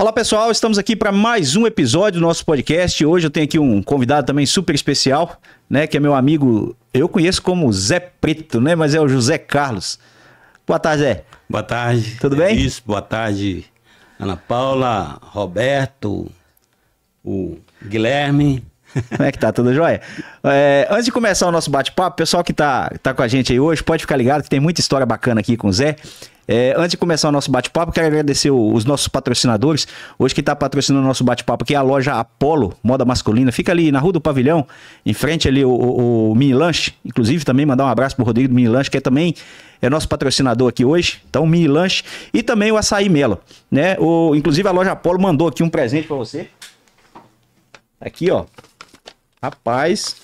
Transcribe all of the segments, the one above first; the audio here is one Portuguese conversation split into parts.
Olá pessoal, estamos aqui para mais um episódio do nosso podcast. Hoje eu tenho aqui um convidado também super especial, né? Que é meu amigo, eu conheço como Zé Preto, né? Mas é o José Carlos. Boa tarde, Zé. Boa tarde. Tudo bem? É isso, boa tarde, Ana Paula, Roberto, o Guilherme. Como é que tá? Tudo jóia? É, antes de começar o nosso bate-papo, pessoal que tá, tá com a gente aí hoje, pode ficar ligado que tem muita história bacana aqui com o Zé. É, antes de começar o nosso bate-papo, quero agradecer os nossos patrocinadores. Hoje quem está patrocinando o nosso bate-papo aqui é a loja Apollo moda masculina. Fica ali na Rua do Pavilhão, em frente ali o, o, o Mini Lanche. Inclusive também mandar um abraço para o Rodrigo do Mini Lanche, que é também é nosso patrocinador aqui hoje, então mini lanche e também o açaí Melo, né? O, inclusive a loja Apollo mandou aqui um presente para você. Aqui, ó. Rapaz,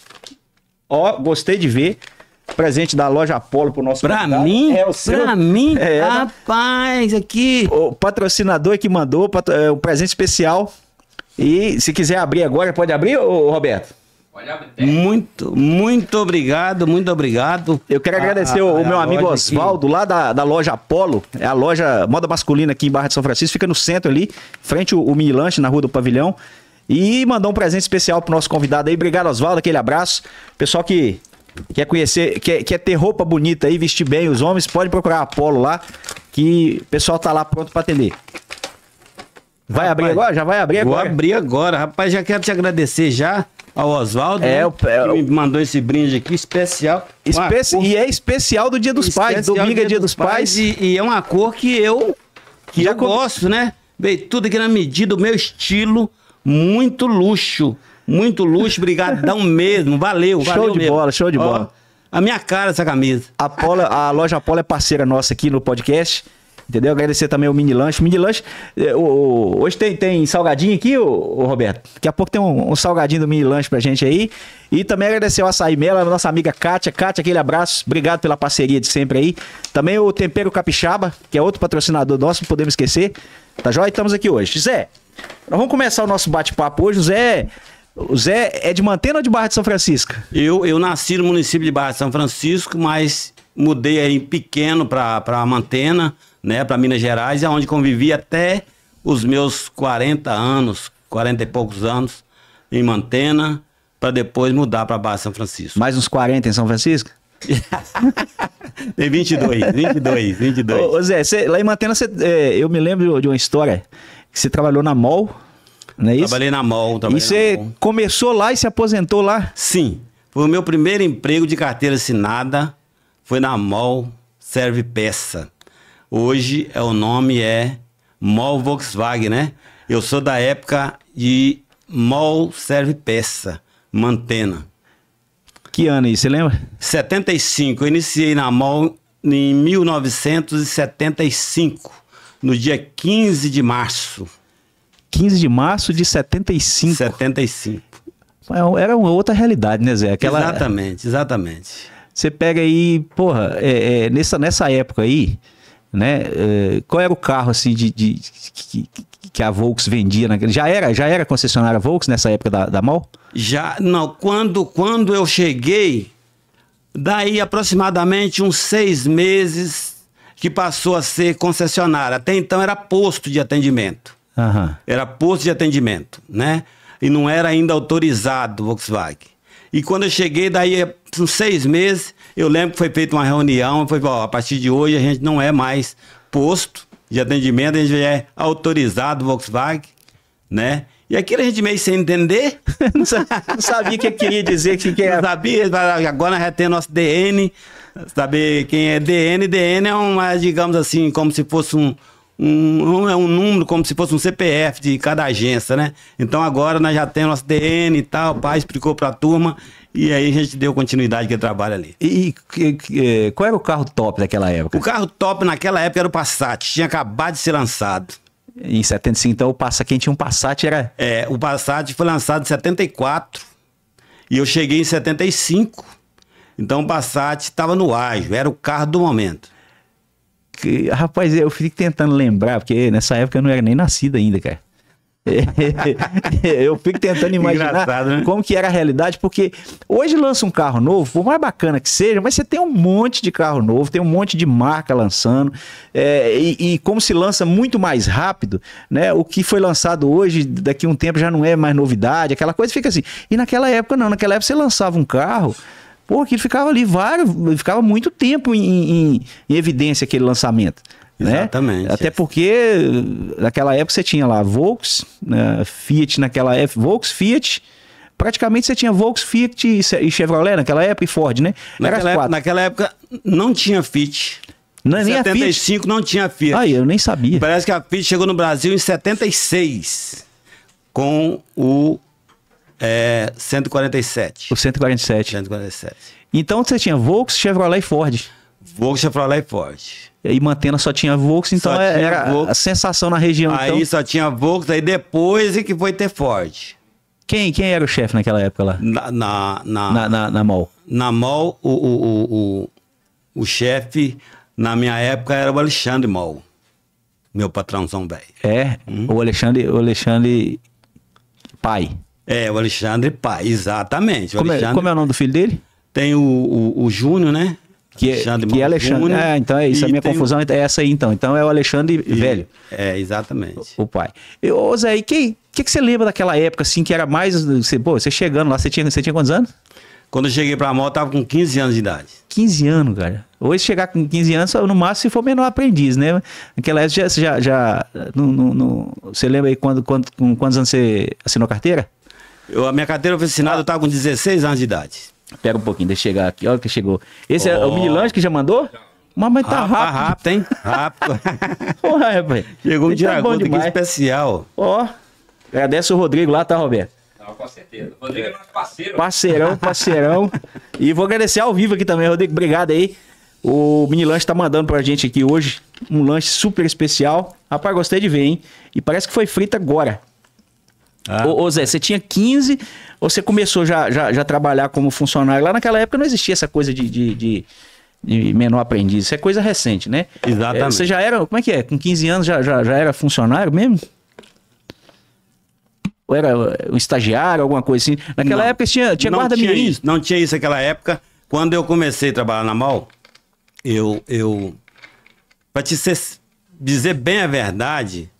ó, gostei de ver presente da loja Apolo pro nosso Pra convidado. mim? É o seu. Pra mim? É, né? rapaz, aqui. O patrocinador que mandou é, um presente especial. E se quiser abrir agora, pode abrir, ô, Roberto? Pode abrir. Muito, muito obrigado, muito obrigado. Eu quero agradecer a, o, a meu amigo Oswaldo, lá da, da loja Apolo, é a loja moda masculina aqui em Barra de São Francisco, fica no centro ali, frente ao, ao mini lanche na Rua do Pavilhão. E mandou um presente especial pro nosso convidado aí. Obrigado, Oswaldo, aquele abraço. Pessoal que Quer conhecer, quer, quer ter roupa bonita aí, vestir bem os homens, pode procurar a Apolo lá, que o pessoal tá lá pronto para atender. Vai rapaz, abrir agora? Já vai abrir agora? Vou abrir agora. Rapaz, já quero te agradecer já ao Oswaldo, é, né, o, que me mandou esse brinde aqui especial. Especi e é especial do Dia dos Pais. Domingo dia é Dia dos, dos Pais. pais e, e, é uma cor que eu, que já eu com... gosto, né? Veio tudo aqui na medida, o meu estilo, muito luxo. Muito luxo, brigadão mesmo. Valeu, show valeu. Show de mesmo. bola, show de Ó, bola. A minha cara essa camisa. A, Polo, a loja Apolo é parceira nossa aqui no podcast. Entendeu? Agradecer também o mini lanche. Mini lanche. Eh, o, o, hoje tem, tem salgadinho aqui, o, o Roberto. Daqui a pouco tem um, um, salgadinho do mini lanche pra gente aí. E também agradecer o Açaí Mela, nossa amiga Kátia. Kátia, aquele abraço. Obrigado pela parceria de sempre aí. Também o Tempero Capixaba, que é outro patrocinador nosso, não podemos esquecer. Tá jóia? Estamos aqui hoje. Zé, nós vamos começar o nosso bate-papo hoje. Zé o Zé é de Mantena ou de Barra de São Francisco? Eu, eu nasci no município de Barra de São Francisco, mas mudei aí pequeno para Mantena, né, para Minas Gerais, é onde convivi até os meus 40 anos, 40 e poucos anos em Mantena, para depois mudar para Barra de São Francisco. Mais uns 40 em São Francisco? Tem 22, 22, 22. Ô, Zé, cê, lá em Mantena, cê, é, eu me lembro de uma história que você trabalhou na MOL não é isso? Trabalhei na MOL também. E você começou lá e se aposentou lá? Sim. Foi o meu primeiro emprego de carteira assinada. Foi na MOL Serve Peça. Hoje é, o nome é MOL Volkswagen, né? Eu sou da época de MOL Serve Peça, Mantena. Que ano aí, você lembra? 75. Eu iniciei na MOL em 1975, no dia 15 de março. 15 de março de 75. 75. É era uma outra realidade, né, Zé? Aquela... Exatamente, exatamente. Você pega aí, porra, é, é, nessa, nessa época aí, né? É, qual era o carro assim de, de, que, que, a Volks vendia? já era, já era concessionária Volks nessa época da, da Mal? Já, não. Quando, quando eu cheguei, daí aproximadamente uns seis meses que passou a ser concessionária. Até então era posto de atendimento. Uhum. Era posto de atendimento, né? E não era ainda autorizado o Volkswagen. E quando eu cheguei, daí uns seis meses, eu lembro que foi feita uma reunião, foi ó, a partir de hoje a gente não é mais posto de atendimento, a gente é autorizado Volkswagen, né? E aquilo a gente meio sem entender. não sabia o que queria dizer, que, que era. Não sabia, agora já tem nosso DN, saber quem é DN. DN é uma, é, digamos assim, como se fosse um, um, é um número como se fosse um CPF de cada agência, né? Então agora nós já temos nosso DN e tal, o pai explicou para a turma e aí a gente deu continuidade que trabalho ali. E, e, é, qual era o carro top daquela época? O carro top naquela época era o Passat, tinha acabado de ser lançado. Em 75, então o Passat, quem tinha um Passat era... É, o Passat foi lançado em 74 e eu cheguei em 75. Então o Passat estava no ágio, era o carro do momento que, rapaz, eu fico tentando lembrar, porque nessa época eu não era nem nascido ainda, cara. eu fico tentando imaginar né? como que era a realidade, porque hoje lança um carro novo, por mais bacana que seja, mas você tem um monte de carro novo, tem um monte de marca lançando, é, e, e, como se lança muito mais rápido, né? O que foi lançado hoje, daqui a um tempo já não é mais novidade, aquela coisa fica assim. E naquela época não, naquela época você lançava um carro Pô, aquilo ficava ali vários, ficava muito tempo em, em, em evidência aquele lançamento. Né? Exatamente. Até é. porque eh, naquela época você tinha lá Volks, né? Fiat naquela época, Volks, Fiat. Praticamente você tinha Volks, Fiat e Chevrolet naquela época e Ford, né? Naquela época, naquela época não tinha Fiat. Não, é em 75 não tinha Fiat. Ah, eu nem sabia. Parece que a Fiat chegou no Brasil em 76 com o é, 147. O 147. 147. Então você tinha Volkswagen, Chevrolet e Ford. Volkswagen, Chevrolet e Ford. E Mantena só tinha Volkswagen então é, era Volks. a sensação na região. Aí então... só tinha Volkswagen aí depois é que foi ter Ford. Quem, quem era o chefe naquela época lá? Na, na, na, na, na, na MOL. Na MOL, o, o, o, o, o chefe, na minha época, era o Alexandre MOL. Meu patrãozão velho. É? Hum? O Alexandre, o Alexandre pai. É, o Alexandre pai, exatamente. Como, é- Alexandre... é, como, é, o nome do filho dele? Tem o, o, o Júnior, né? Que, é- Alexandre que é Alexandre. Júnior, é, então é isso. A minha confusão é essa aí, então. Então é o Alexandre e... velho. É, exatamente. O, o pai. E, ô, Zé, e que, que, que você lembra daquela época, assim, que era mais. Você, pô, você chegando lá, você tinha, você tinha quantos anos? Quando eu cheguei pra moto, eu tava com 15 anos de idade. 15 anos, cara. Hoje, chegar com 15 anos, no máximo, se for menor aprendiz, né? Naquela época, já. já, já no, no, no, você lembra aí quando, quando, com quantos anos você assinou carteira? Eu, a minha carteira foi assinada, ah. eu tava com 16 anos de idade. Pega um pouquinho, deixa eu chegar aqui. Olha que chegou. Esse é o mini lanche que já mandou? Mamãe tá rápido. rápido, hein? Rápido. Porra, pai. Chegou um Ele tá aqui especial. Ó, agradece o Rodrigo lá, tá, Roberto? com certeza. Rodrigo é nosso parceiro. Parceirão, parceirão. e vou agradecer ao vivo aqui também, Rodrigo. Obrigado aí. O Mini Lanche tá mandando pra gente aqui hoje um lanche super especial. Rapaz, gostei de ver, hein? E parece que foi frito agora. Ah. Ô, ô Zé, você tinha 15, você começou já, já, já trabalhar como funcionário lá. Naquela época não existia essa coisa de, de, de, de menor aprendiz. Isso é coisa recente, né? Exatamente. É, você já era, como é que é? Com 15 anos já, já, já era funcionário mesmo? Ou era eh, um estagiário, alguma coisa assim? Naquela não, época tinha, tinha guarda-mirim. Não tinha isso naquela época. Quando eu comecei a trabalhar na MAL, eu... eu para te ser, dizer bem a verdade,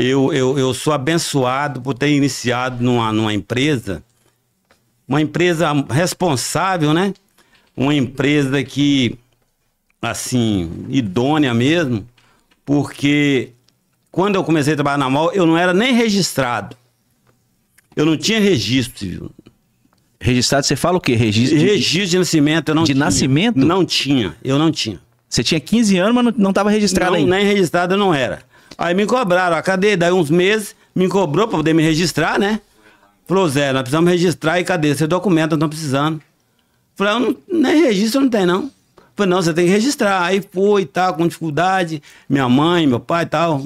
eu, eu, eu sou abençoado por ter iniciado numa, numa empresa, uma empresa responsável, né? Uma empresa que, assim, idônea mesmo, porque quando eu comecei a trabalhar na mão eu não era nem registrado. Eu não tinha registro civil. Registrado, você fala o quê? Registro de, registro de nascimento, eu não de tinha. nascimento? Não tinha, eu não tinha. Você tinha 15 anos, mas não estava registrado não, ainda. Nem registrado eu não era. Aí me cobraram, a ah, cadê? Daí uns meses, me cobrou pra poder me registrar, né? Falou, Zé, nós precisamos registrar e cadê? Seu documento, nós estamos precisando. Falei, eu não, nem registro não tem, não. Falei, não, você tem que registrar. Aí e tal, com dificuldade, minha mãe, meu pai e tal.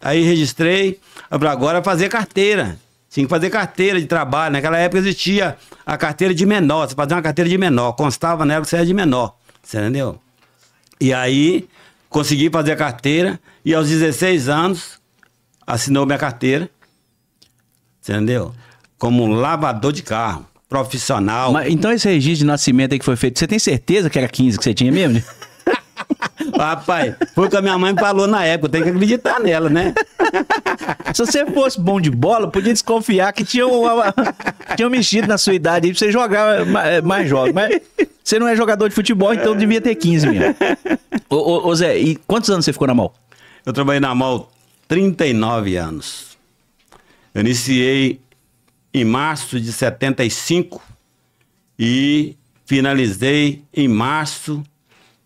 Aí registrei. Eu falei, agora fazer carteira. Tinha que fazer carteira de trabalho. Naquela época existia a carteira de menor. Você fazia uma carteira de menor. Constava nela que você era de menor. Você entendeu? E aí consegui fazer a carteira e aos 16 anos assinou minha carteira, entendeu? Como um lavador de carro, profissional. Mas, então esse registro de nascimento aí que foi feito, você tem certeza que era 15 que você tinha mesmo? Rapaz, foi o que a minha mãe falou na época, tem que acreditar nela, né? Se você fosse bom de bola, podia desconfiar que tinha, uma, tinha um mexido na sua idade aí pra você jogar mais, eh, mais jogos. Mas você não é jogador de futebol, então é. devia ter 15 minha. ô, ô, ô, Zé, e quantos anos você ficou na MOL? Eu trabalhei na MOL 39 anos. Eu iniciei em março de 75 e finalizei em março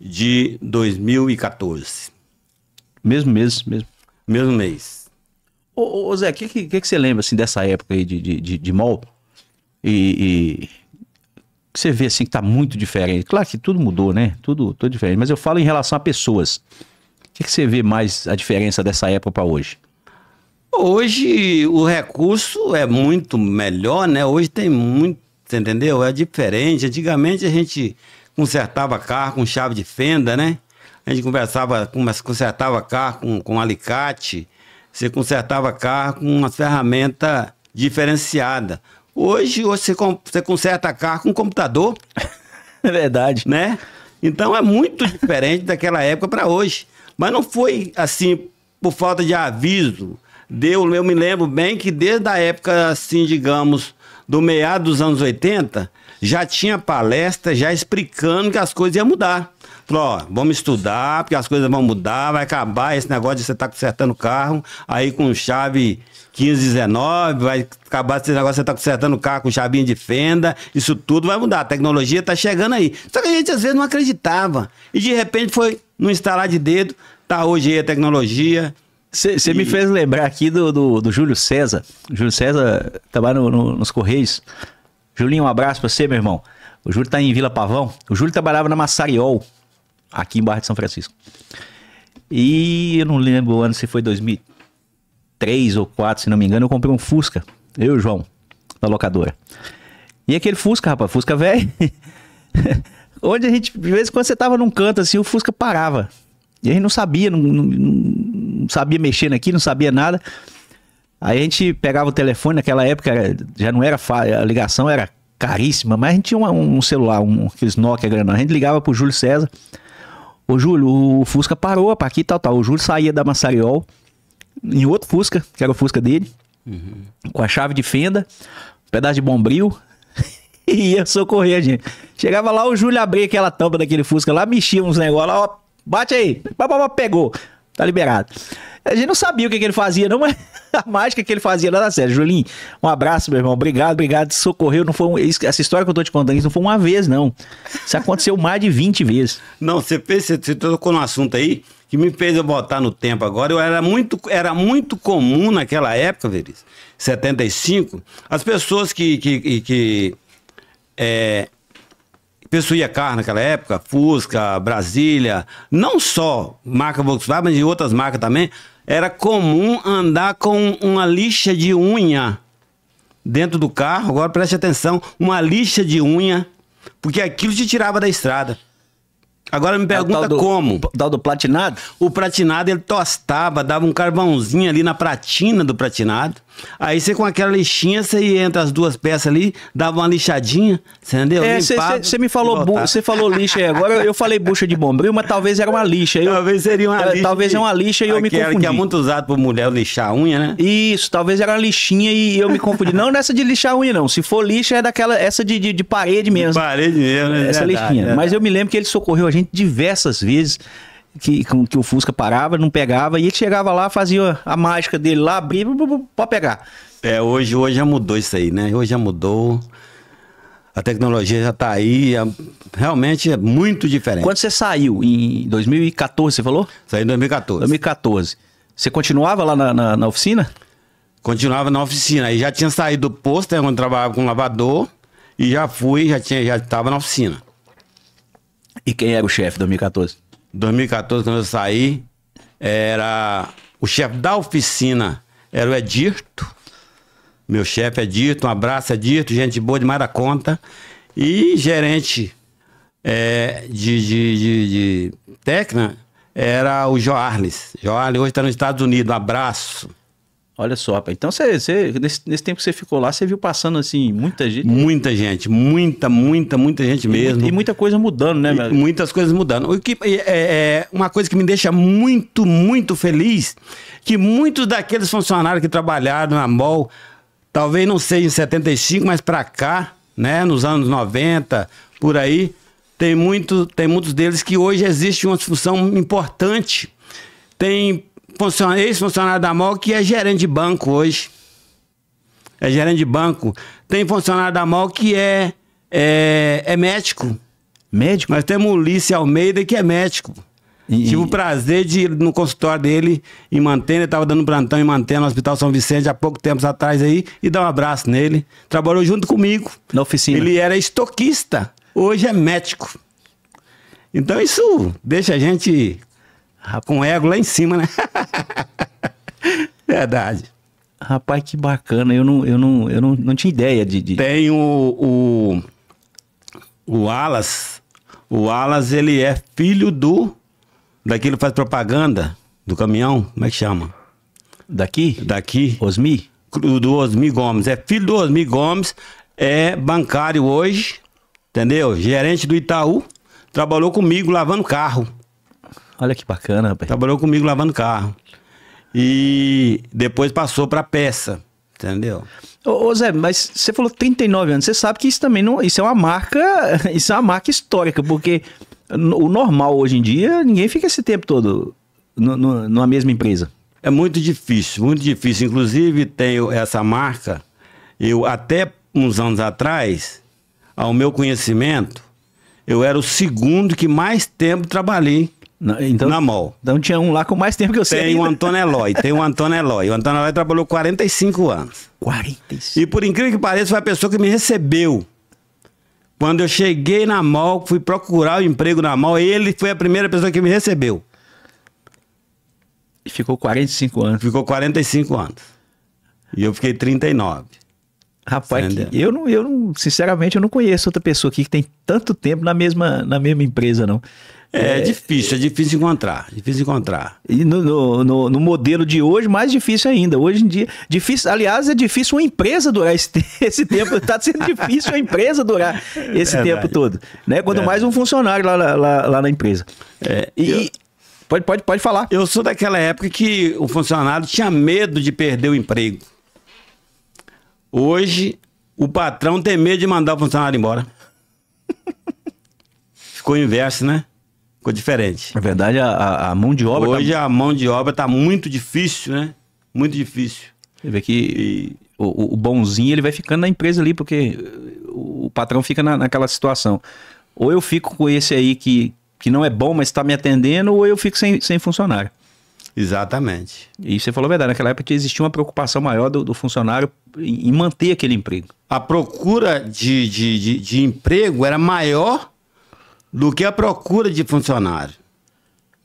de 2014. Mesmo mês, mesmo. Mesmo mês. Ô, ô Zé, o que, que, que, você lembra assim, dessa época aí de, de, de, de MOL? E, e que você vê assim que tá muito diferente? Claro que tudo mudou, né? Tudo, tudo diferente. Mas eu falo em relação a pessoas. O que, que você vê mais a diferença dessa época para hoje? Hoje o recurso é muito melhor, né? Hoje tem muito, entendeu? É diferente. Antigamente a gente consertava carro com chave de fenda, né? A gente conversava, consertava carro com, com alicate, você consertava carro com uma ferramenta diferenciada. Hoje, hoje você, você conserta carro com um computador. É verdade. Né? Então é muito diferente daquela época para hoje. Mas não foi assim por falta de aviso. Deu, eu me lembro bem que desde a época, assim, digamos, do meado dos anos 80, já tinha palestra já explicando que as coisas iam mudar. Falou, ó, vamos estudar, porque as coisas vão mudar, vai acabar esse negócio de você estar tá consertando o carro, aí com chave 19, vai acabar esse negócio, você tá consertando o carro com chavinha de fenda, isso tudo vai mudar, a tecnologia está chegando aí. Só que a gente às vezes não acreditava. E de repente foi no instalar de dedo, tá hoje aí a tecnologia. Você e... me fez lembrar aqui do, do, do Júlio César. O Júlio César trabalha no, no, nos Correios. Julinho, um abraço para você, meu irmão. O Júlio tá em Vila Pavão. O Júlio trabalhava na Massariol, aqui em Barra de São Francisco. E eu não lembro o ano se foi 2000, 2003 ou 4, se não me engano, eu comprei um Fusca. Eu e o João, na locadora. E aquele Fusca, rapaz, Fusca velho. onde a gente, de vez em quando você tava num canto assim, o Fusca parava. E a gente não sabia, não, não, não sabia mexer naquilo, não sabia nada. Aí a gente pegava o telefone, naquela época já não era falha, a ligação era caríssima, mas a gente tinha um, um celular, um, aqueles Nokia grandão. A gente ligava pro Júlio César. Ô Júlio, o Fusca parou para aqui tal, tal. O Júlio saía da Massariol em outro Fusca, que era o Fusca dele, uhum. com a chave de fenda, um pedaço de bombril, e ia socorrer a gente. Chegava lá, o Júlio abria aquela tampa daquele Fusca lá, mexia uns negócios lá, ó, bate aí, pegou, tá liberado. A gente não sabia o que, que ele fazia, não, mas a mágica que ele fazia lá na série. Julinho, um abraço, meu irmão. Obrigado, obrigado. Socorreu. Não foi um, essa história que eu tô te contando isso não foi uma vez, não. Isso aconteceu mais de 20 vezes. Não, você pensa, você tocou no assunto aí que me fez eu voltar no tempo agora, eu era muito, era muito comum naquela época, Veris, 75, as pessoas que. que, que é, possuía carro naquela época, Fusca, Brasília, não só marca Volkswagen, mas de outras marcas também, era comum andar com uma lixa de unha dentro do carro. Agora preste atenção, uma lixa de unha, porque aquilo te tirava da estrada. Agora me pergunta é o tal do, como. O tal do platinado? O platinado ele tostava, dava um carvãozinho ali na platina do platinado. Aí você com aquela lixinha, você ia entre as duas peças ali, dava uma lixadinha, você entendeu? É, você me falou, você falou lixa aí agora, eu falei bucha de bombril, mas talvez era uma lixa. Eu, talvez seria uma é, lixa. Talvez é uma lixa e eu me confundi. Que é muito usado por mulher lixar a unha, né? Isso, talvez era uma lixinha e eu me confundi. não nessa de lixar a unha, não. Se for lixa, é daquela, essa de, de, de parede mesmo. De parede mesmo, né? Essa verdade, lixinha. É. mas eu me lembro que ele socorreu a gente diversas vezes que, que o Fusca parava, não pegava, e ele chegava lá, fazia a mágica dele lá, abria, pode pegar. É, hoje, hoje já mudou isso aí, né? Hoje já mudou. A tecnologia já está aí, é, realmente é muito diferente. Quando você saiu, em 2014, você falou? Saí em 2014. 2014. Você continuava lá na, na, na oficina? Continuava na oficina. Aí já tinha saído do posto, né, onde trabalhava com lavador, e já fui, já tinha, já estava na oficina. E quem era o chefe em 2014? 2014, quando eu saí, era o chefe da oficina, era o Edirto. Meu chefe é Edirto, um abraço Edirto, gente boa demais da conta. E gerente é, de, de, de, de Tecna era o Joarles. Joarles hoje está nos Estados Unidos, um abraço. Olha só, rapaz. Então, você, você nesse, nesse, tempo que você ficou lá, você viu passando, assim, muita gente? Muita gente. Muita, muita, muita gente mesmo. E, e muita coisa mudando, né, velho? Muitas coisas mudando. O que é, é, uma coisa que me deixa muito, muito feliz, que muitos daqueles funcionários que trabalharam na MOL, talvez não seja em 75, mas para cá, né, nos anos 90, por aí, tem, muito, tem muitos deles que hoje existe uma função importante. Tem ex-funcionário da MOL que é gerente de banco hoje. É gerente de banco. Tem funcionário da MOL que é, é, é médico. Médico? Nós temos o Ulisses Almeida que é médico. E... Tive o prazer de ir no consultório dele em Mantena, né? ele estava dando plantão em Mantena, no Hospital São Vicente, há pouco tempo atrás aí, e dar um abraço nele. Trabalhou junto comigo. Na oficina. Ele era estoquista, hoje é médico. Então isso deixa a gente com o ego lá em cima, né? Verdade. Rapaz, que bacana. Eu não, eu não, eu não, não tinha ideia de, de... Tem o, o. O Alas. O Alas, ele é filho do. Daquele que faz propaganda do caminhão. Como é que chama? Daqui? Daqui. Osmi? Do Osmi Gomes. É filho do Osmi Gomes. É bancário hoje. Entendeu? Gerente do Itaú. Trabalhou comigo lavando carro. Olha que bacana, rapaz. Trabalhou comigo lavando carro. E depois passou para peça, entendeu? Ô, ô, Zé, mas você falou 39 anos, você sabe que isso também não, isso é uma marca, isso é uma marca histórica, porque o normal hoje em dia, ninguém fica esse tempo todo no, no, numa mesma empresa. É muito difícil, muito difícil. Inclusive, tenho essa marca, eu até uns anos atrás, ao meu conhecimento, eu era o segundo que mais tempo trabalhei na, então, na MOL. Então tinha um lá com mais tempo que eu sei. Tem o Antônio Eloy, tem o Antônio Eloy. O Antônio Eloy trabalhou 45 anos. 45. E por incrível que pareça, foi a pessoa que me recebeu. Quando eu cheguei na MOL, fui procurar o um emprego na MOL, ele foi a primeira pessoa que me recebeu. E ficou 45 anos. Ficou 45 anos. E eu fiquei 39. Rapaz, eu não, eu não, sinceramente, eu não conheço outra pessoa aqui que tem tanto tempo na mesma, na mesma empresa, não. É, é, difícil, é difícil encontrar, difícil encontrar. E no, no, no, no, modelo de hoje, mais difícil ainda. Hoje em dia, difícil, aliás, é difícil uma empresa durar esse, esse tempo. Está sendo difícil a empresa durar esse Verdade. tempo todo. Né? Quanto Verdade. mais um funcionário lá, lá, lá na empresa. É, e, eu... pode, pode, pode falar. Eu sou daquela época que o funcionário tinha medo de perder o emprego. Hoje, o patrão tem medo de mandar o funcionário embora. Ficou inverso, né? Ficou diferente. Na é verdade, a, a mão de obra. Tá Hoje tá... a mão de obra tá muito difícil, né? Muito difícil. Você vê que e... o, o, bonzinho ele vai ficando na empresa ali, porque o patrão fica na, naquela situação. Ou eu fico com esse aí que, que não é bom, mas está me atendendo, ou eu fico sem, sem funcionário. Exatamente. E você falou a verdade, naquela época existia uma preocupação maior do, do funcionário em manter aquele emprego. A procura de, de, de, de emprego era maior do que a procura de funcionário,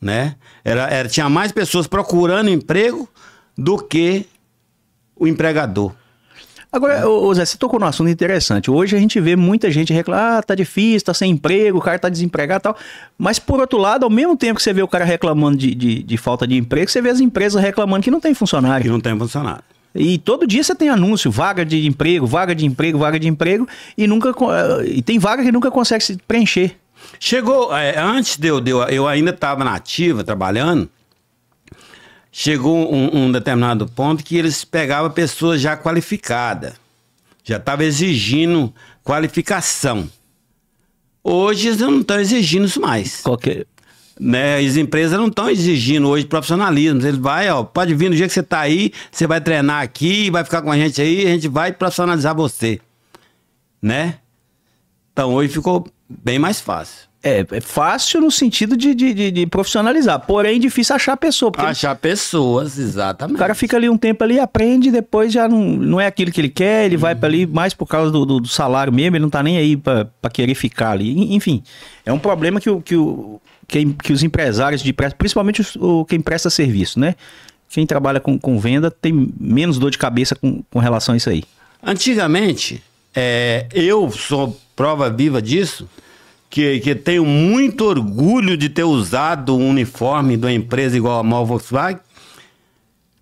né? Era, era, tinha mais pessoas procurando emprego do que o empregador. Agora, né? ô, Zé, você tocou num assunto interessante. Hoje a gente vê muita gente reclamar, ah, tá difícil, tá sem emprego, o cara tá desempregado e tal. Mas por outro lado, ao mesmo tempo que você vê o cara reclamando de, de, de falta de emprego, você vê as empresas reclamando que não tem funcionário. Que não tem funcionário. E todo dia você tem anúncio, vaga de emprego, vaga de emprego, vaga de emprego, e nunca eh, e tem vaga que nunca consegue se preencher. Chegou, é, antes de eu, de eu, eu ainda estava na ativa, trabalhando, chegou um, um, determinado ponto que eles pegavam pessoas já qualificadas, já estava exigindo qualificação. Hoje eles não estão exigindo isso mais. Qualquer... É? Né, as empresas não estão exigindo hoje profissionalismo. Eles vai, ó, pode vir no dia que você está aí, você vai treinar aqui, vai ficar com a gente aí, a gente vai profissionalizar você, né? Então hoje ficou bem mais fácil. É, é fácil no sentido de, de, de, de profissionalizar, porém é difícil achar pessoa. Achar ele... pessoas, exatamente. O cara fica ali um tempo ali, aprende, depois já não, não é aquilo que ele quer, ele uhum. vai para ali mais por causa do, do, do, salário mesmo, ele não tá nem aí para querer ficar ali. Enfim, é um problema que, o, que, o, que, que os empresários de presta, principalmente os, o, quem presta serviço, né? Quem trabalha com, com venda tem menos dor de cabeça com, com relação a isso aí. Antigamente, é, eu sou prova viva disso, que, que tenho muito orgulho de ter usado o uniforme de uma empresa igual a Mal Volkswagen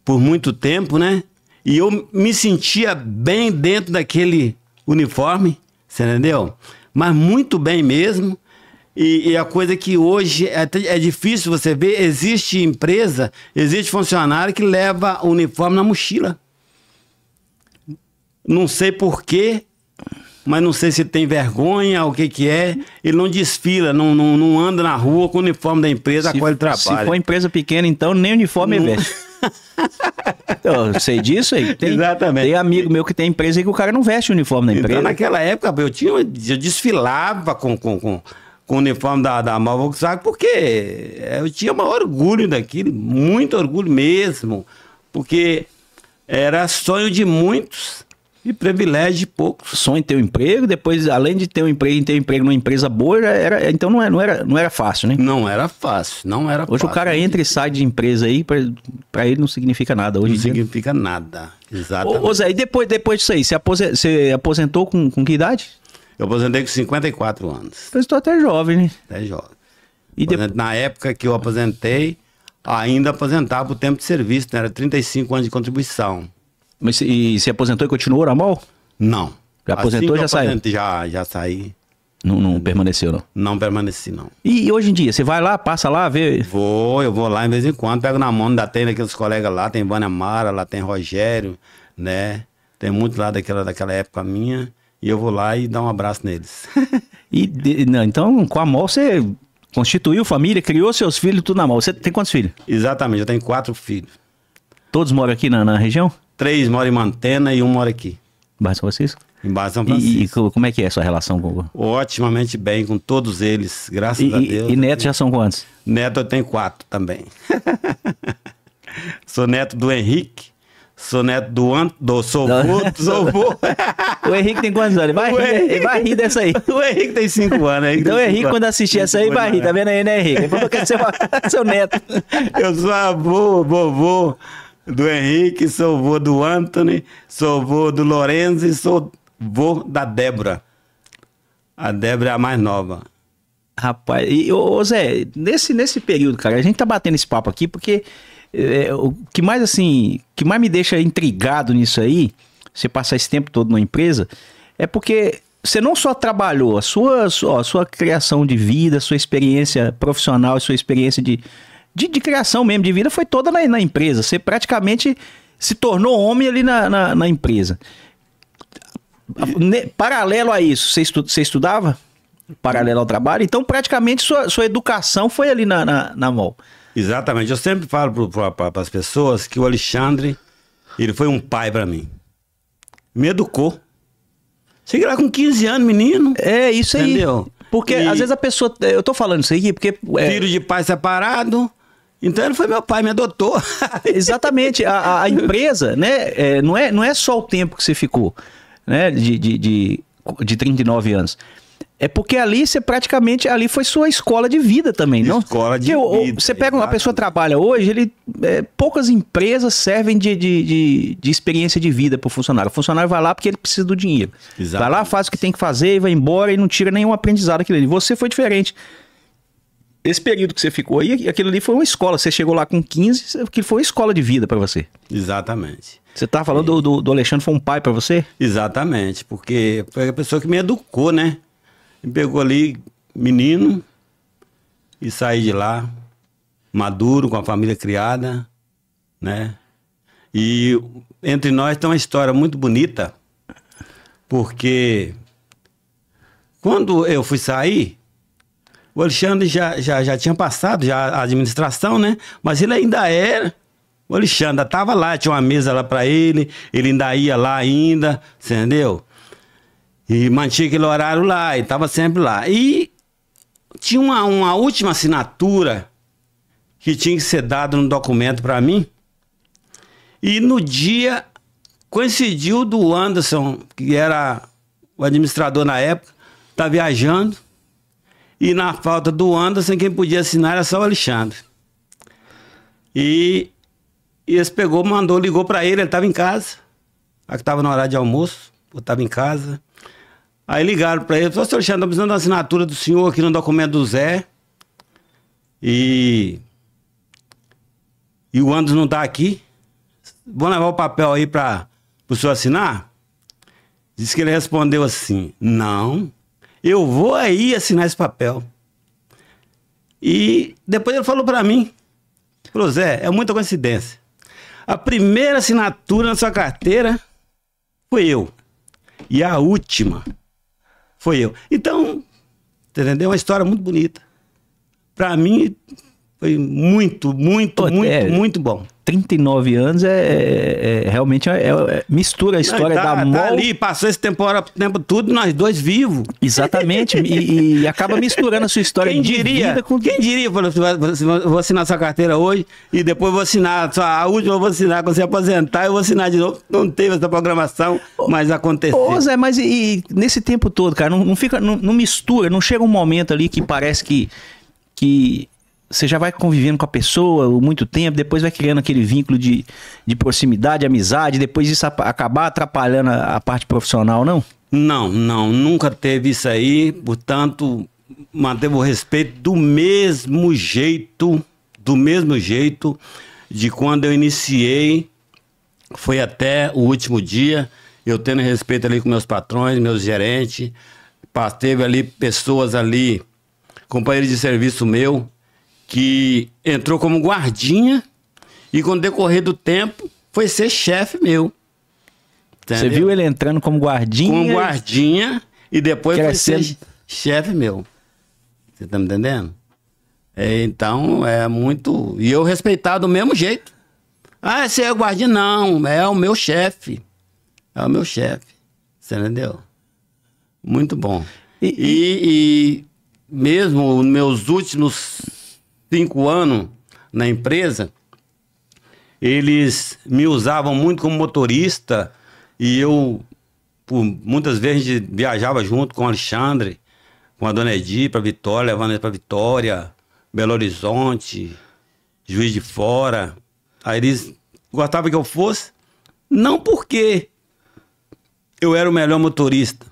por muito tempo, né? E eu me sentia bem dentro daquele uniforme, você entendeu? Mas muito bem mesmo. E, e, a coisa que hoje é, é, difícil você ver, existe empresa, existe funcionário que leva o uniforme na mochila. Não sei porquê, mas não sei se tem vergonha, o que que é. Ele não desfila, não, não, não anda na rua com o uniforme da empresa se, a qual ele trabalha. Se for empresa pequena, então nem uniforme não... veste. Eu sei disso aí. Tem, Exatamente. Tem amigo meu que tem empresa e que o cara não veste o uniforme da empresa. Então, naquela época, eu, tinha, eu desfilava com, com, com, com o uniforme da, da Marvel Volkswagen porque eu tinha o maior orgulho daquilo, muito orgulho mesmo, porque era sonho de muitos e privilégio pouco. Sonho ter um emprego, depois, além de ter um emprego, ter um emprego numa empresa boa, era, então não era, é, não, era, não era fácil, né? Não era fácil, não era Hoje fácil. o cara entra e sai de empresa aí, para ele não significa nada. Hoje não significa nada, exatamente. Ô, ô Zé, e depois, depois disso aí, você aposentou, você aposentou com, com que idade? Eu aposentei com 54 anos. Eu então estou tá até jovem, né? Até jovem. E Na época que eu aposentei, ainda aposentava o tempo de serviço, né? era 35 anos de contribuição. Mas e se aposentou e continuou na Não. Já assim aposentou assim já saiu? Já, já saí. Não, não, permaneceu, não? Não permaneci, não. E, e, hoje em dia, você vai lá, passa lá, vê? Vou, eu vou lá de vez em quando, pego na mão da tenda aqueles colegas lá, tem Vânia Mara, lá tem Rogério, né? Tem muito lá daquela, daquela época minha. E eu vou lá e dar um abraço neles. e de, não, então, com a mão você constituiu família, criou seus filhos, tudo na mão. Você tem quantos filhos? Exatamente, eu tenho quatro filhos. Todos moram aqui na, na região? Três moram em Mantena e um mora aqui. Bairro São Francisco? Em Barra São Francisco. E, e, como é que é a sua relação com Otimamente bem com todos eles, graças e, a Deus. E netos já são quantos? Neto eu tenho quatro também. sou neto do Henrique, sou neto do sou do sou Sovô. O Henrique tem quantos anos? Vai, rir, Henrique... vai rir dessa aí. O Henrique tem cinco anos. Henrique então o Henrique, quando assistir essa aí, vai rir. Tá vendo aí, né, Henrique? Ele falou que é seu, seu neto. Eu sou avô, vovô, do Henrique, sou avô do Anthony, sou do Lorenzo e sou da Débora. A Débora é a mais nova. Rapaz, e ô Zé, nesse, nesse período, cara, a gente tá batendo esse papo aqui porque é, é, o que mais assim, que mais me deixa intrigado nisso aí, você passar esse tempo todo numa empresa, é porque você não só trabalhou a sua, a sua, a sua criação de vida, sua experiência profissional, sua experiência de, de, de criação mesmo, de vida, foi toda na, na, empresa. Você praticamente se tornou homem ali na, na, na empresa. paralelo a isso, você, estu, você estudava? Paralelo ao trabalho? Então, praticamente, sua, sua educação foi ali na, na, na MOL. Exatamente. Eu sempre falo para as pessoas que o Alexandre, ele foi um pai para mim. Me educou. Cheguei lá com 15 anos, menino. É, isso aí. Entendeu? Porque e... às vezes a pessoa. Eu tô falando isso aqui porque. É... Filho de pai separado, então ele foi meu pai, me adotou. Exatamente. A, a empresa, né? É, não, é, não é só o tempo que você ficou, né? De, de, de, de 39 anos. É porque ali você praticamente ali foi sua escola de vida também, não? Escola de porque, vida. Você pega uma pessoa que trabalha hoje, ele é, poucas empresas servem de, de, de, de experiência de vida para o funcionário. O funcionário vai lá porque ele precisa do dinheiro. Exatamente. Vai lá, faz o que tem que fazer, e vai embora e não tira nenhum aprendizado aquilo ali. Você foi diferente esse período que você ficou aí, aquilo ali foi uma escola. Você chegou lá com 15, que foi uma escola de vida para você. Exatamente. Você tá falando do, do, Alexandre foi um pai para você? Exatamente, porque foi a pessoa que me educou, né? Me pegou ali menino e saí de lá maduro, com a família criada, né? E entre nós tem uma história muito bonita, porque quando eu fui sair, o Alexandre já, já, já tinha passado já a administração, né? Mas ele ainda era é o Alexandre estava lá, tinha uma mesa lá para ele, ele ainda ia lá ainda, entendeu? E mantinha aquele horário lá, e estava sempre lá. E tinha uma, uma última assinatura que tinha que ser dada no documento para mim. E no dia coincidiu do Anderson, que era o administrador na época, tá viajando. E na falta do Anderson, quem podia assinar era só o Alexandre. E, e pegou, mandou, ligou para ele, ele estava em casa. Aqui estava na hora de almoço, eu estava em casa. Aí ligaram para ele, falou, senhor Alexandre, estamos precisando da assinatura do senhor aqui no documento do Zé. E, e o Anderson não está aqui. vou levar o papel aí para o senhor assinar? Diz que ele respondeu assim, não. Eu vou aí assinar esse papel. E depois ele falou para mim, falou, Zé, é muita coincidência. A primeira assinatura na sua carteira foi eu. E a última foi eu. Então, entendeu? É uma história muito bonita. Para mim, foi muito, muito, Pô, muito, é... muito bom. 39 anos é, é, é realmente é, é mistura a história tá, da tá ali, passou esse tempo, tempo tudo, nós dois vivos. Exatamente, e, e, acaba misturando a sua história quem diria, com... Quem diria, vou assinar sua carteira hoje e depois vou assinar sua, a última, vou assinar, quando você aposentar, eu vou assinar de novo. Não teve essa programação, mas aconteceu. Ô Zé, mas e, e nesse tempo todo, cara, não, não fica, não, não mistura, não chega um momento ali que parece que que você já vai convivendo com a pessoa muito tempo, depois vai criando aquele vínculo de, de proximidade, amizade, depois isso acabar atrapalhando a, a parte profissional, não? Não, não, nunca teve isso aí, portanto, manteve o respeito do mesmo jeito, do mesmo jeito de quando eu iniciei, foi até o último dia, eu tendo respeito ali com meus patrões, meus gerentes, teve ali pessoas ali, companheiros de serviço meu, que entrou como guardinha e com o decorrer do tempo foi ser chefe meu. Entendeu? Você viu ele entrando como guardinha? Como guardinha e depois Crescendo. foi ser chefe meu. Você tá me entendendo? É, então é muito. E eu respeitar do mesmo jeito. Ah, você é guardinha? Não, é o meu chefe. É o meu chefe. Você entendeu? Muito bom. E, e, e mesmo nos meus últimos cinco anos na empresa, eles me usavam muito como motorista e eu, por, muitas vezes, viajava junto com o Alexandre, com a dona Edi para Vitória, levando ele para Vitória, Belo Horizonte, Juiz de Fora. Aí eles gostavam que eu fosse, não porque eu era o melhor motorista,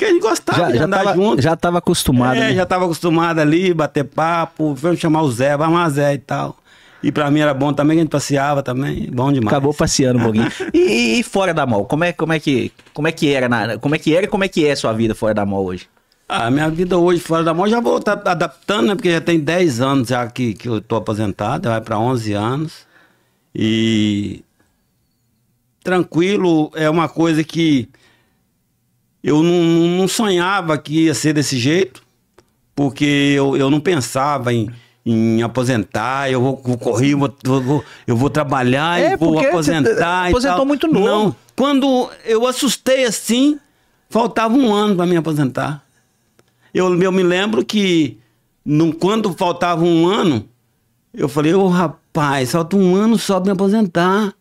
porque ele gostava já, de já andar tava, junto. Já tava acostumado. É, né? já tava acostumado ali, bater papo, vamos chamar o Zé, vamos lá, Zé e tal. E pra mim era bom também, a gente passeava também, bom demais. Acabou passeando um pouquinho. e, e, e, fora da mão como é, como é que como é que era na, como é que era e como é que é a sua vida fora da mão hoje? a ah, minha vida hoje fora da mão já vou tá adaptando, né? Porque já tem 10 anos já que, que eu tô aposentado, vai para 11 anos. E tranquilo é uma coisa que eu não, não sonhava que ia ser desse jeito, porque eu, eu não pensava em, em aposentar, eu vou, vou correr, eu vou, vou, eu vou trabalhar é, e vou aposentar. aposentou muito novo. Não, quando eu assustei assim, faltava um ano para me aposentar. Eu, eu me lembro que no, quando faltava um ano, eu falei, ô oh, rapaz, falta um ano só para me aposentar.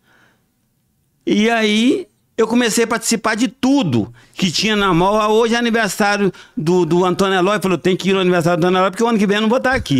E aí eu comecei a participar de tudo que tinha na mão. Ah, hoje é aniversário do, do Antônio Eloy, falou, tem que ir no aniversário do Antônio Eloy, porque o ano que vem eu não vou estar aqui.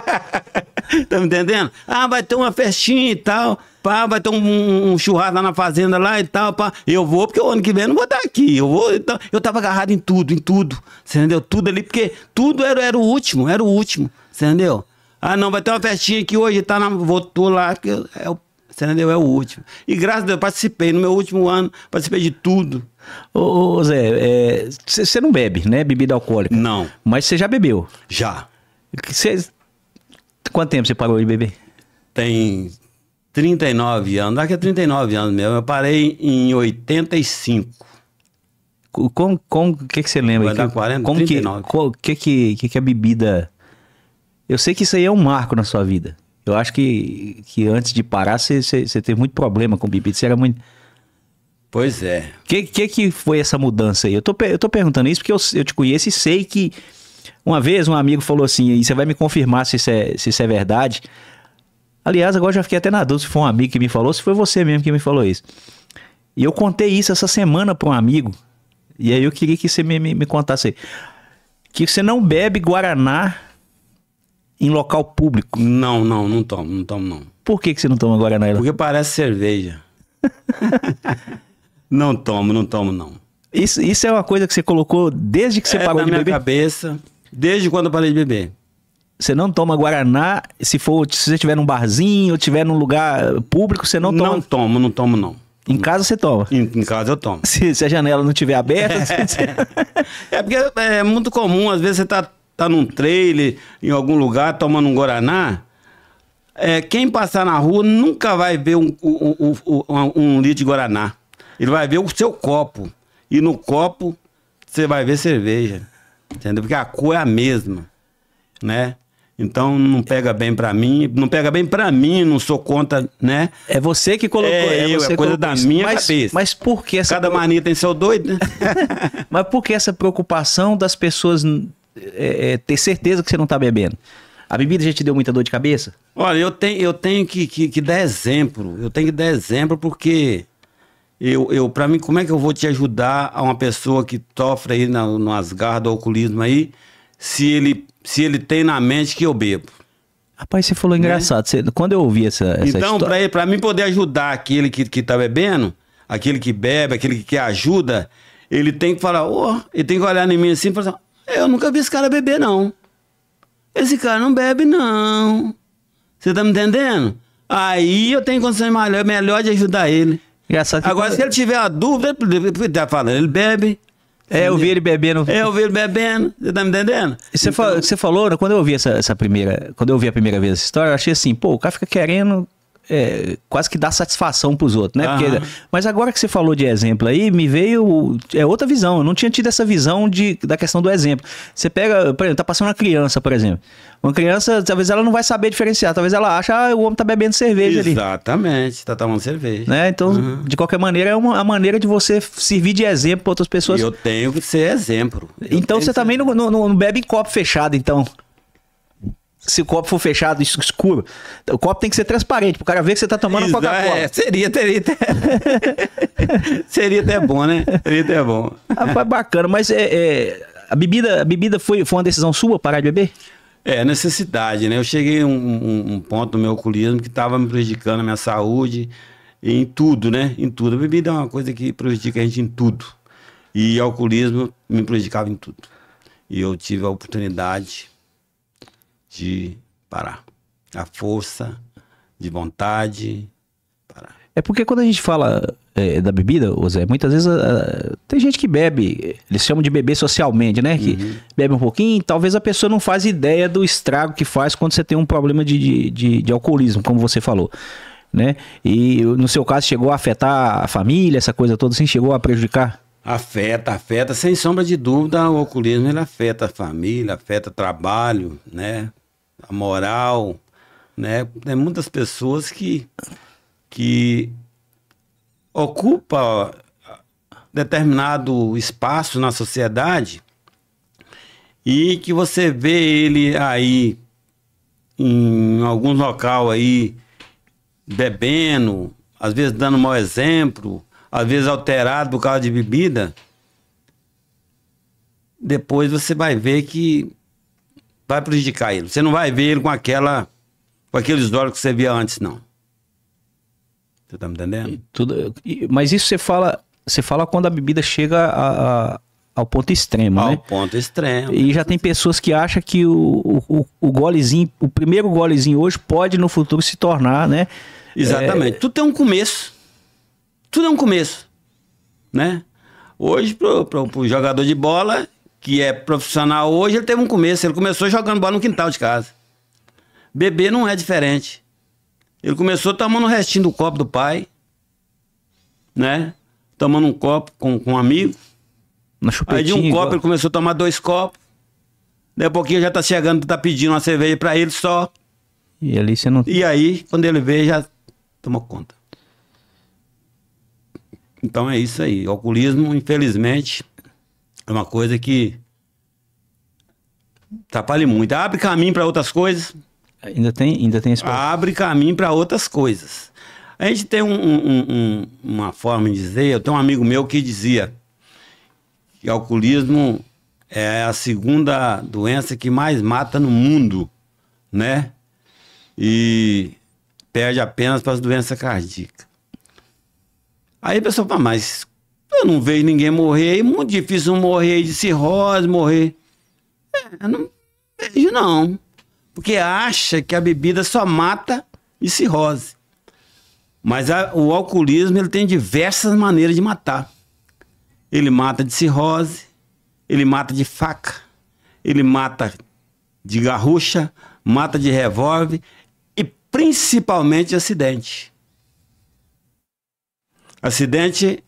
tá me entendendo? Ah, vai ter uma festinha e tal, pá, vai ter um, um churrasco lá na fazenda lá e tal, pá. Eu vou, porque o ano que vem eu não vou estar aqui. Eu vou, então, eu tava agarrado em tudo, em tudo, você entendeu? Tudo ali, porque tudo era, era o último, era o último, você entendeu? Ah, não, vai ter uma festinha aqui hoje, tá na... Vou, lá, que é o você entendeu? É o último. E graças a Deus, participei. No meu último ano, participei de tudo. Ô, ô Zé, você é, não bebe, né? Bebida alcoólica. Não. Mas você já bebeu? Já. Cê, quanto tempo você parou de beber? Tem 39 anos. Daqui a 39 anos mesmo. Eu parei em 85. Como, Com que que você lembra? Vai dar 40, como 39. Que, que, que, que que é a bebida... Eu sei que isso aí é um marco na sua vida. Eu acho que, que antes de parar, você teve muito problema com bebida. Você era muito. Pois é. O que, que, que foi essa mudança aí? Eu tô, eu tô perguntando isso porque eu, eu te conheço e sei que. Uma vez um amigo falou assim, e você vai me confirmar se isso é, se isso é verdade. Aliás, agora já fiquei até na dúvida se foi um amigo que me falou, se foi você mesmo que me falou isso. E eu contei isso essa semana para um amigo. E aí eu queria que você me, me, me contasse aí. Que você não bebe Guaraná em local público. Não, não, não tomo, não tomo não. Por que, que você não toma Guaraná? Porque parece cerveja. não tomo, não tomo não. Isso, isso é uma coisa que você colocou desde que você é, parou de beber? na minha cabeça, desde quando eu parei de beber. Você não toma Guaraná se for se você estiver num barzinho ou estiver num lugar público, você não toma? Não tomo, não tomo não. Em casa você toma? Em, em casa eu tomo. Se, se, a janela não estiver aberta... você... é porque é muito comum, às vezes você está tá num trailer, em algum lugar, tomando um Guaraná, é, quem passar na rua nunca vai ver um, um, um, um litro de Guaraná. Ele vai ver o seu copo. E no copo, você vai ver cerveja. Entendeu? Porque a cor é a mesma, né? Então não pega bem para mim, não pega bem para mim, não sou contra, né? É você que colocou, é, é eu, é coisa da isso. minha mas, cabeça. Mas por que essa Cada mania tem seu doido, né? mas por que essa preocupação das pessoas é, é, ter certeza que você não tá bebendo? A bebida já te deu muita dor de cabeça? Olha, eu tenho, eu tenho que, que, que dar exemplo. Eu tenho que dar exemplo porque eu, eu para mim, como é que eu vou te ajudar a uma pessoa que sofre aí na, nas garras do alcoolismo aí, se ele, se ele tem na mente que eu bebo? Rapaz, você falou né? engraçado. Né? Você, quando eu ouvi essa, essa então, história... Então, para mim poder ajudar aquele que, que tá bebendo, aquele que bebe, aquele que ajuda, ele tem que falar, oh, ele tem que olhar em mim assim e falar assim, eu nunca vi esse cara beber, não. Esse cara não bebe, não. Você tá me entendendo? Aí eu tenho condições melhor, melhor de ajudar ele. Engraçado Agora, se ele tiver a dúvida, ele tá falando, ele bebe. É, eu vi ele bebendo. É, eu vi ele bebendo. Você tá me entendendo? Você, então... falou, você falou, né, quando eu ouvi essa, essa primeira. Quando eu ouvi a primeira vez essa história, eu achei assim, pô, o cara fica querendo é, quase que dá satisfação para os outros, né? Uhum. Porque, mas agora que você falou de exemplo aí, me veio. É outra visão. Eu não tinha tido essa visão de, da questão do exemplo. Você pega, por exemplo, tá passando uma criança, por exemplo. Uma criança, talvez ela não vai saber diferenciar. Talvez ela ache, ah, o homem tá bebendo cerveja Exatamente, ali. Exatamente, tá tomando cerveja. Né? Então, uhum. de qualquer maneira, é uma a maneira de você servir de exemplo para outras pessoas. Eu tenho que ser exemplo. Eu então, você também não, não, não bebe em copo fechado, então se o copo for fechado, escuro. O copo tem que ser transparente, pro cara ver que você tá tomando Isso, Coca-Cola. É, seria, teria até... seria até bom, né? Seria até bom. Rapaz, ah, bacana, mas é, é, a bebida, a bebida foi, foi uma decisão sua parar de beber? É, necessidade, né? Eu cheguei a um, um, um, ponto no meu alcoolismo que estava me prejudicando a minha saúde, em tudo, né? Em tudo. A bebida é uma coisa que prejudica a gente em tudo. E o alcoolismo me prejudicava em tudo. E eu tive a oportunidade de parar. A força de vontade parar. É porque quando a gente fala é, da bebida, Zé, muitas vezes a, ah, a, tem gente que bebe, eles chamam de beber socialmente, né? Que uhum. bebe um pouquinho, talvez a pessoa não faz ideia do estrago que faz quando você tem um problema de, de, de, de alcoolismo, como você falou né? E no seu caso chegou a afetar a família, essa coisa toda, assim, chegou a prejudicar? Afeta, afeta, sem sombra de dúvida, o alcoolismo ele afeta a família, afeta o trabalho, né? moral, né? Tem muitas pessoas que, que ocupam determinado espaço na sociedade e que você vê ele aí em algum local aí bebendo, às vezes dando mau exemplo, às vezes alterado por causa de bebida, depois você vai ver que vai prejudicar ele. Você não vai ver ele com aquela com aqueles olhos que você via antes, não. Você tá me entendendo? E tudo, e, mas isso você fala, você fala quando a bebida chega a, a, ao ponto extremo, ao né? Ao ponto extremo. E já tem pessoas que acham que o, o, o golezinho, o primeiro golezinho hoje pode no futuro se tornar, né? Exatamente. É... é tudo tem é um começo. Tudo é um começo, né? Hoje, para o jogador de bola, que é profissional hoje, ele teve um começo. Ele começou jogando bola no quintal de casa. Bebê não é diferente. Ele começou tomando o restinho do copo do pai, né? Tomando um copo com, com um amigo. Aí de um igual. copo ele começou a tomar dois copos. Daí a pouquinho já tá chegando, tá pedindo uma cerveja pra ele só. E ali você não. E aí, quando ele vê, já tomou conta. Então é isso aí. O alcoolismo, infelizmente, é uma coisa que atrapalha muito. Abre caminho para outras coisas. Ainda tem, ainda tem esse Abre caminho para outras coisas. A gente tem um, um, um, uma forma de dizer, eu tenho um amigo meu que dizia que alcoolismo é a segunda doença que mais mata no mundo, né? E perde apenas para as doenças cardíacas. Aí a pessoa fala, mas eu não vejo ninguém morrer. É muito difícil morrer de cirrose, morrer. É, não vejo, não. Porque acha que a bebida só mata de cirrose. Mas a, o alcoolismo ele tem diversas maneiras de matar. Ele mata de cirrose, ele mata de faca, ele mata de garrucha, mata de revólver e principalmente acidente. Acidente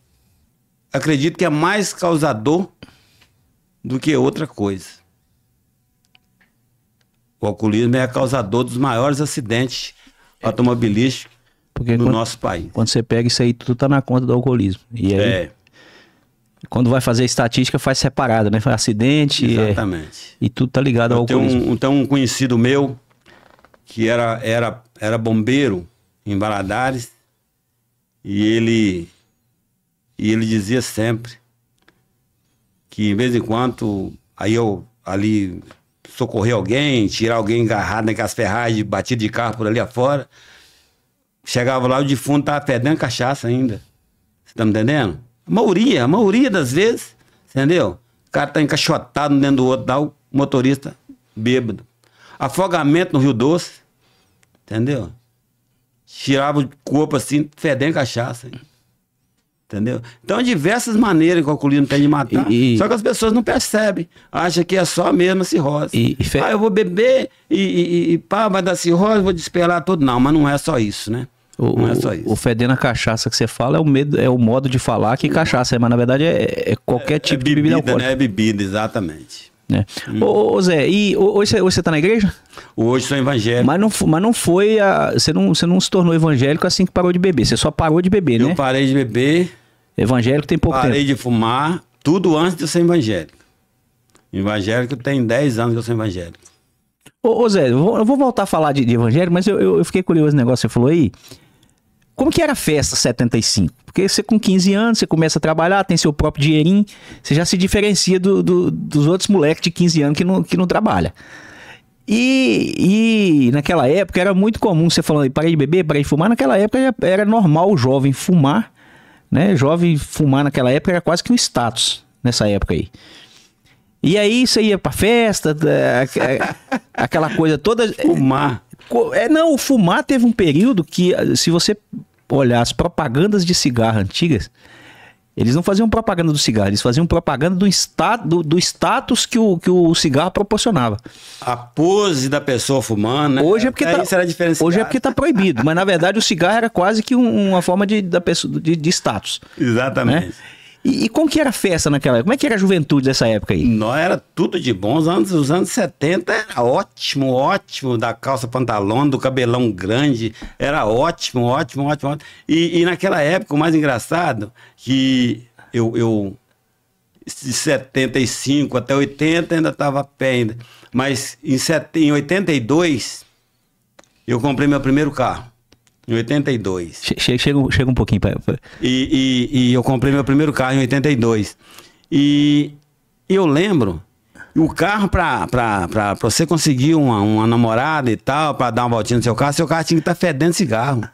acredito que é mais causador do que outra coisa. O alcoolismo é causador dos maiores acidentes automobilísticos Porque no quando, nosso país. Quando você pega isso aí, tudo tá na conta do alcoolismo. E aí, é. Quando vai fazer estatística, faz separada, né? Faz acidente. É. Exatamente. e tudo tá ligado Eu ao alcoolismo. Um, então, um conhecido meu, que era, era, era bombeiro em Baladares e ele e ele dizia sempre que, de vez em quando, aí eu ali socorrer alguém, tirar alguém agarrado naquelas ferragens, batido de carro por ali afora. Chegava lá, o defunto tava perdendo cachaça ainda. Você tá me entendendo? A maioria, a maioria das vezes, entendeu? O cara tá encaixotado dentro do outro, dá o motorista bêbado. Afogamento no Rio Doce, entendeu? Tirava o corpo assim, fedendo cachaça. Hein? Entendeu? Então, diversas maneiras que o alcoolismo tem de matar. E, só que as pessoas não percebem. Acham que é só mesmo a cirrose. E, e fe... Ah, eu vou beber e, e, e pá, vai dar cirrose, vou despelar todo. Não, mas não é só isso, né? O, não é só isso. O fedendo a cachaça que você fala é o medo, é o modo de falar que cachaça é, mas na verdade é, é qualquer é, tipo é bebida, de bebida né? alcoólica. Né? É bebida, exatamente. É. Hum. Ô, ô, Zé, e hoje você está na igreja? Hoje sou evangélico. Mas não, mas não foi. A, você, não, você não se tornou evangélico assim que parou de beber. Você só parou de beber, Eu né? Eu parei de beber. Evangélico tem pouco Parei tempo. Parei de fumar, tudo antes de eu ser evangélico. Evangélico tem 10 anos que eu sou evangélico. Ô, ô Zé, eu vou, eu vou, voltar a falar de, de evangélico, mas eu, eu, eu, fiquei curioso no negócio que você falou aí. Como que era a festa 75? Porque você com 15 anos, você começa a trabalhar, tem seu próprio dinheirinho, você já se diferencia do, do, dos outros moleques de 15 anos que não, que não trabalha. E, e, naquela época era muito comum, você falando, parei de beber, parei de fumar, naquela época era normal o jovem fumar né? Jovem fumar naquela época era quase que um status nessa época aí. E aí você ia pra festa, aquela coisa toda. Fumar. É, não, o fumar teve um período que, se você olhar as propagandas de cigarro antigas, eles não faziam propaganda do cigarro, eles faziam propaganda do, estado, do, do status que o, que o cigarro proporcionava. A pose da pessoa fumando, né? Hoje é porque, Até tá, hoje é porque tá proibido, mas na verdade o cigarro era quase que um, uma forma de, da pessoa, de, de status. Exatamente. Né? E, e, como que era a festa naquela época? Como é que era a juventude dessa época aí? Nós era tudo de bons. Anos, os anos 70 era ótimo, ótimo. Da calça pantalona, do cabelão grande. Era ótimo, ótimo, ótimo. ótimo. E, e, naquela época, o mais engraçado, que eu, eu de 75 até 80 ainda estava a pé ainda. Mas em, set, em 82, eu comprei meu primeiro carro. Em 82. Chega, chega, chega um pouquinho. Pra... E, e, e eu comprei meu primeiro carro em 82. E eu lembro o carro pra, pra, pra, pra você conseguir uma, uma namorada e tal, pra dar uma voltinha no seu carro, seu carro tinha que estar tá fedendo cigarro.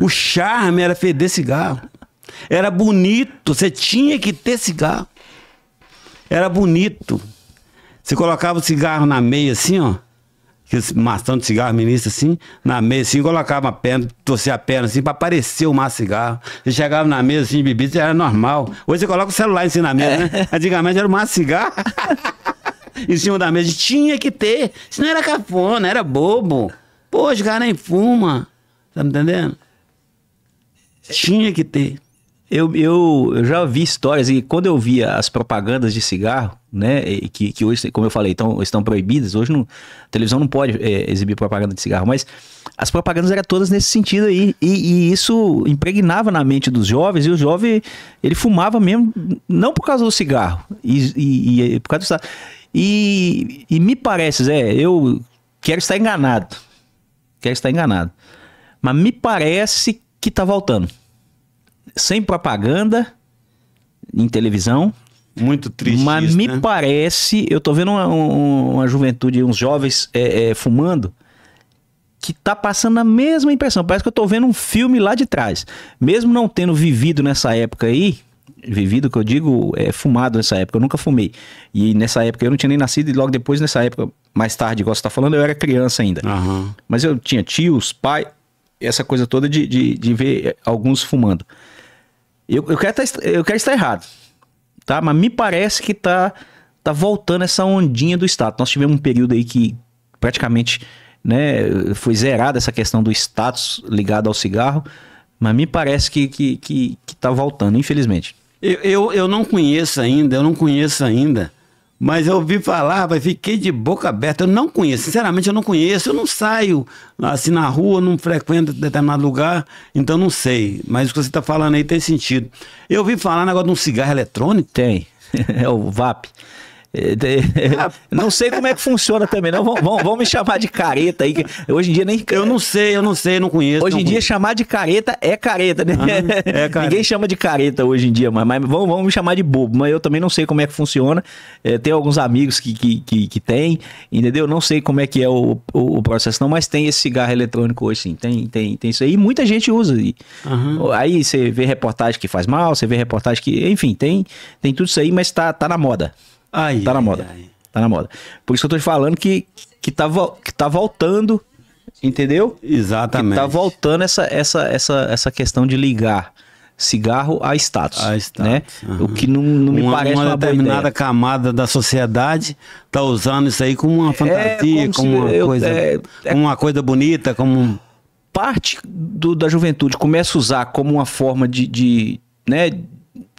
O charme era feder cigarro. Era bonito, você tinha que ter cigarro. Era bonito. Você colocava o cigarro na meia assim, ó aquele maçã de cigarro ministro, assim, na mesa, assim, colocava a perna, torcia a perna, assim, pra aparecer o maço de cigarro. Você chegava na mesa, assim, de bebida, era normal. Hoje você coloca o celular em cima da mesa, né? é. né? Antigamente era o maço de cigarro. em cima da mesa, tinha que ter. não era cafona, era bobo. Pô, o cara nem fuma. Tá me entendendo? Tinha que ter. Eu, eu, eu já vi histórias e quando eu via as propagandas de cigarro, né, que, que hoje, como eu falei, tão, estão proibidas, hoje não, a televisão não pode é, exibir propaganda de cigarro, mas as propagandas eram todas nesse sentido aí, e, e, isso impregnava na mente dos jovens, e o jovem, ele fumava mesmo, não por causa do cigarro, e, e, e por causa do... E, e me parece, Zé, eu quero estar enganado, quero estar enganado, mas me parece que tá voltando sem propaganda em televisão. Muito triste. Mas isso, me né? parece, eu tô vendo uma, uma juventude, uns jovens é, é, fumando, que tá passando a mesma impressão. Parece que eu tô vendo um filme lá de trás. Mesmo não tendo vivido nessa época aí, vivido que eu digo é fumado nessa época, eu nunca fumei. E nessa época eu não tinha nem nascido, e logo depois, nessa época, mais tarde, igual você tá falando, eu era criança ainda. Uhum. Mas eu tinha tios, pai, essa coisa toda de, de, de ver alguns fumando. Eu, eu, quero, tá, eu quero estar errado, tá? Mas me parece que tá, tá voltando essa ondinha do status. Nós tivemos um período aí que praticamente né, foi zerada essa questão do status ligado ao cigarro, mas me parece que, que, que, que tá voltando, infelizmente. Eu, eu, eu não conheço ainda, eu não conheço ainda mas eu ouvi falar, mas fiquei de boca aberta. Eu não conheço, sinceramente, eu não conheço. Eu não saio assim na rua, não frequento determinado lugar, então não sei. Mas o que você está falando aí tem sentido. Eu ouvi falar negócio de um cigarro eletrônico? Tem. É o VAP. É, não sei como é que funciona também, não. Vão, vão, vão me chamar de careta aí. hoje em dia nem. Eu não sei, eu não sei, não conheço. Hoje em conheço. dia chamar de careta é careta, né? Ah, é careta. Ninguém chama de careta hoje em dia, mas, mas vão, vão me chamar de bobo. Mas eu também não sei como é que funciona. É, tem alguns amigos que, que, que, que tem, entendeu? Não sei como é que é o, o, o, processo, não, mas tem esse cigarro eletrônico hoje, sim. Tem, tem, tem isso aí. muita gente usa. aí. uhum. Aí você vê reportagem que faz mal, você vê reportagem que. Enfim, tem, tem tudo isso aí, mas tá, tá na moda. Aí, tá na moda. Tá na moda. Por isso que eu tô te falando que, que, tá, que tá voltando, entendeu? Exatamente. Que tá voltando essa, essa, essa, essa questão de ligar cigarro a status, a status né? Uhum. O que não, não me uma, parece uma, uma determinada camada da sociedade tá usando isso aí como uma fantasia, é, como, como uma eu, coisa, é, é, uma coisa bonita, como parte do, da juventude começa a usar como uma forma de, de né,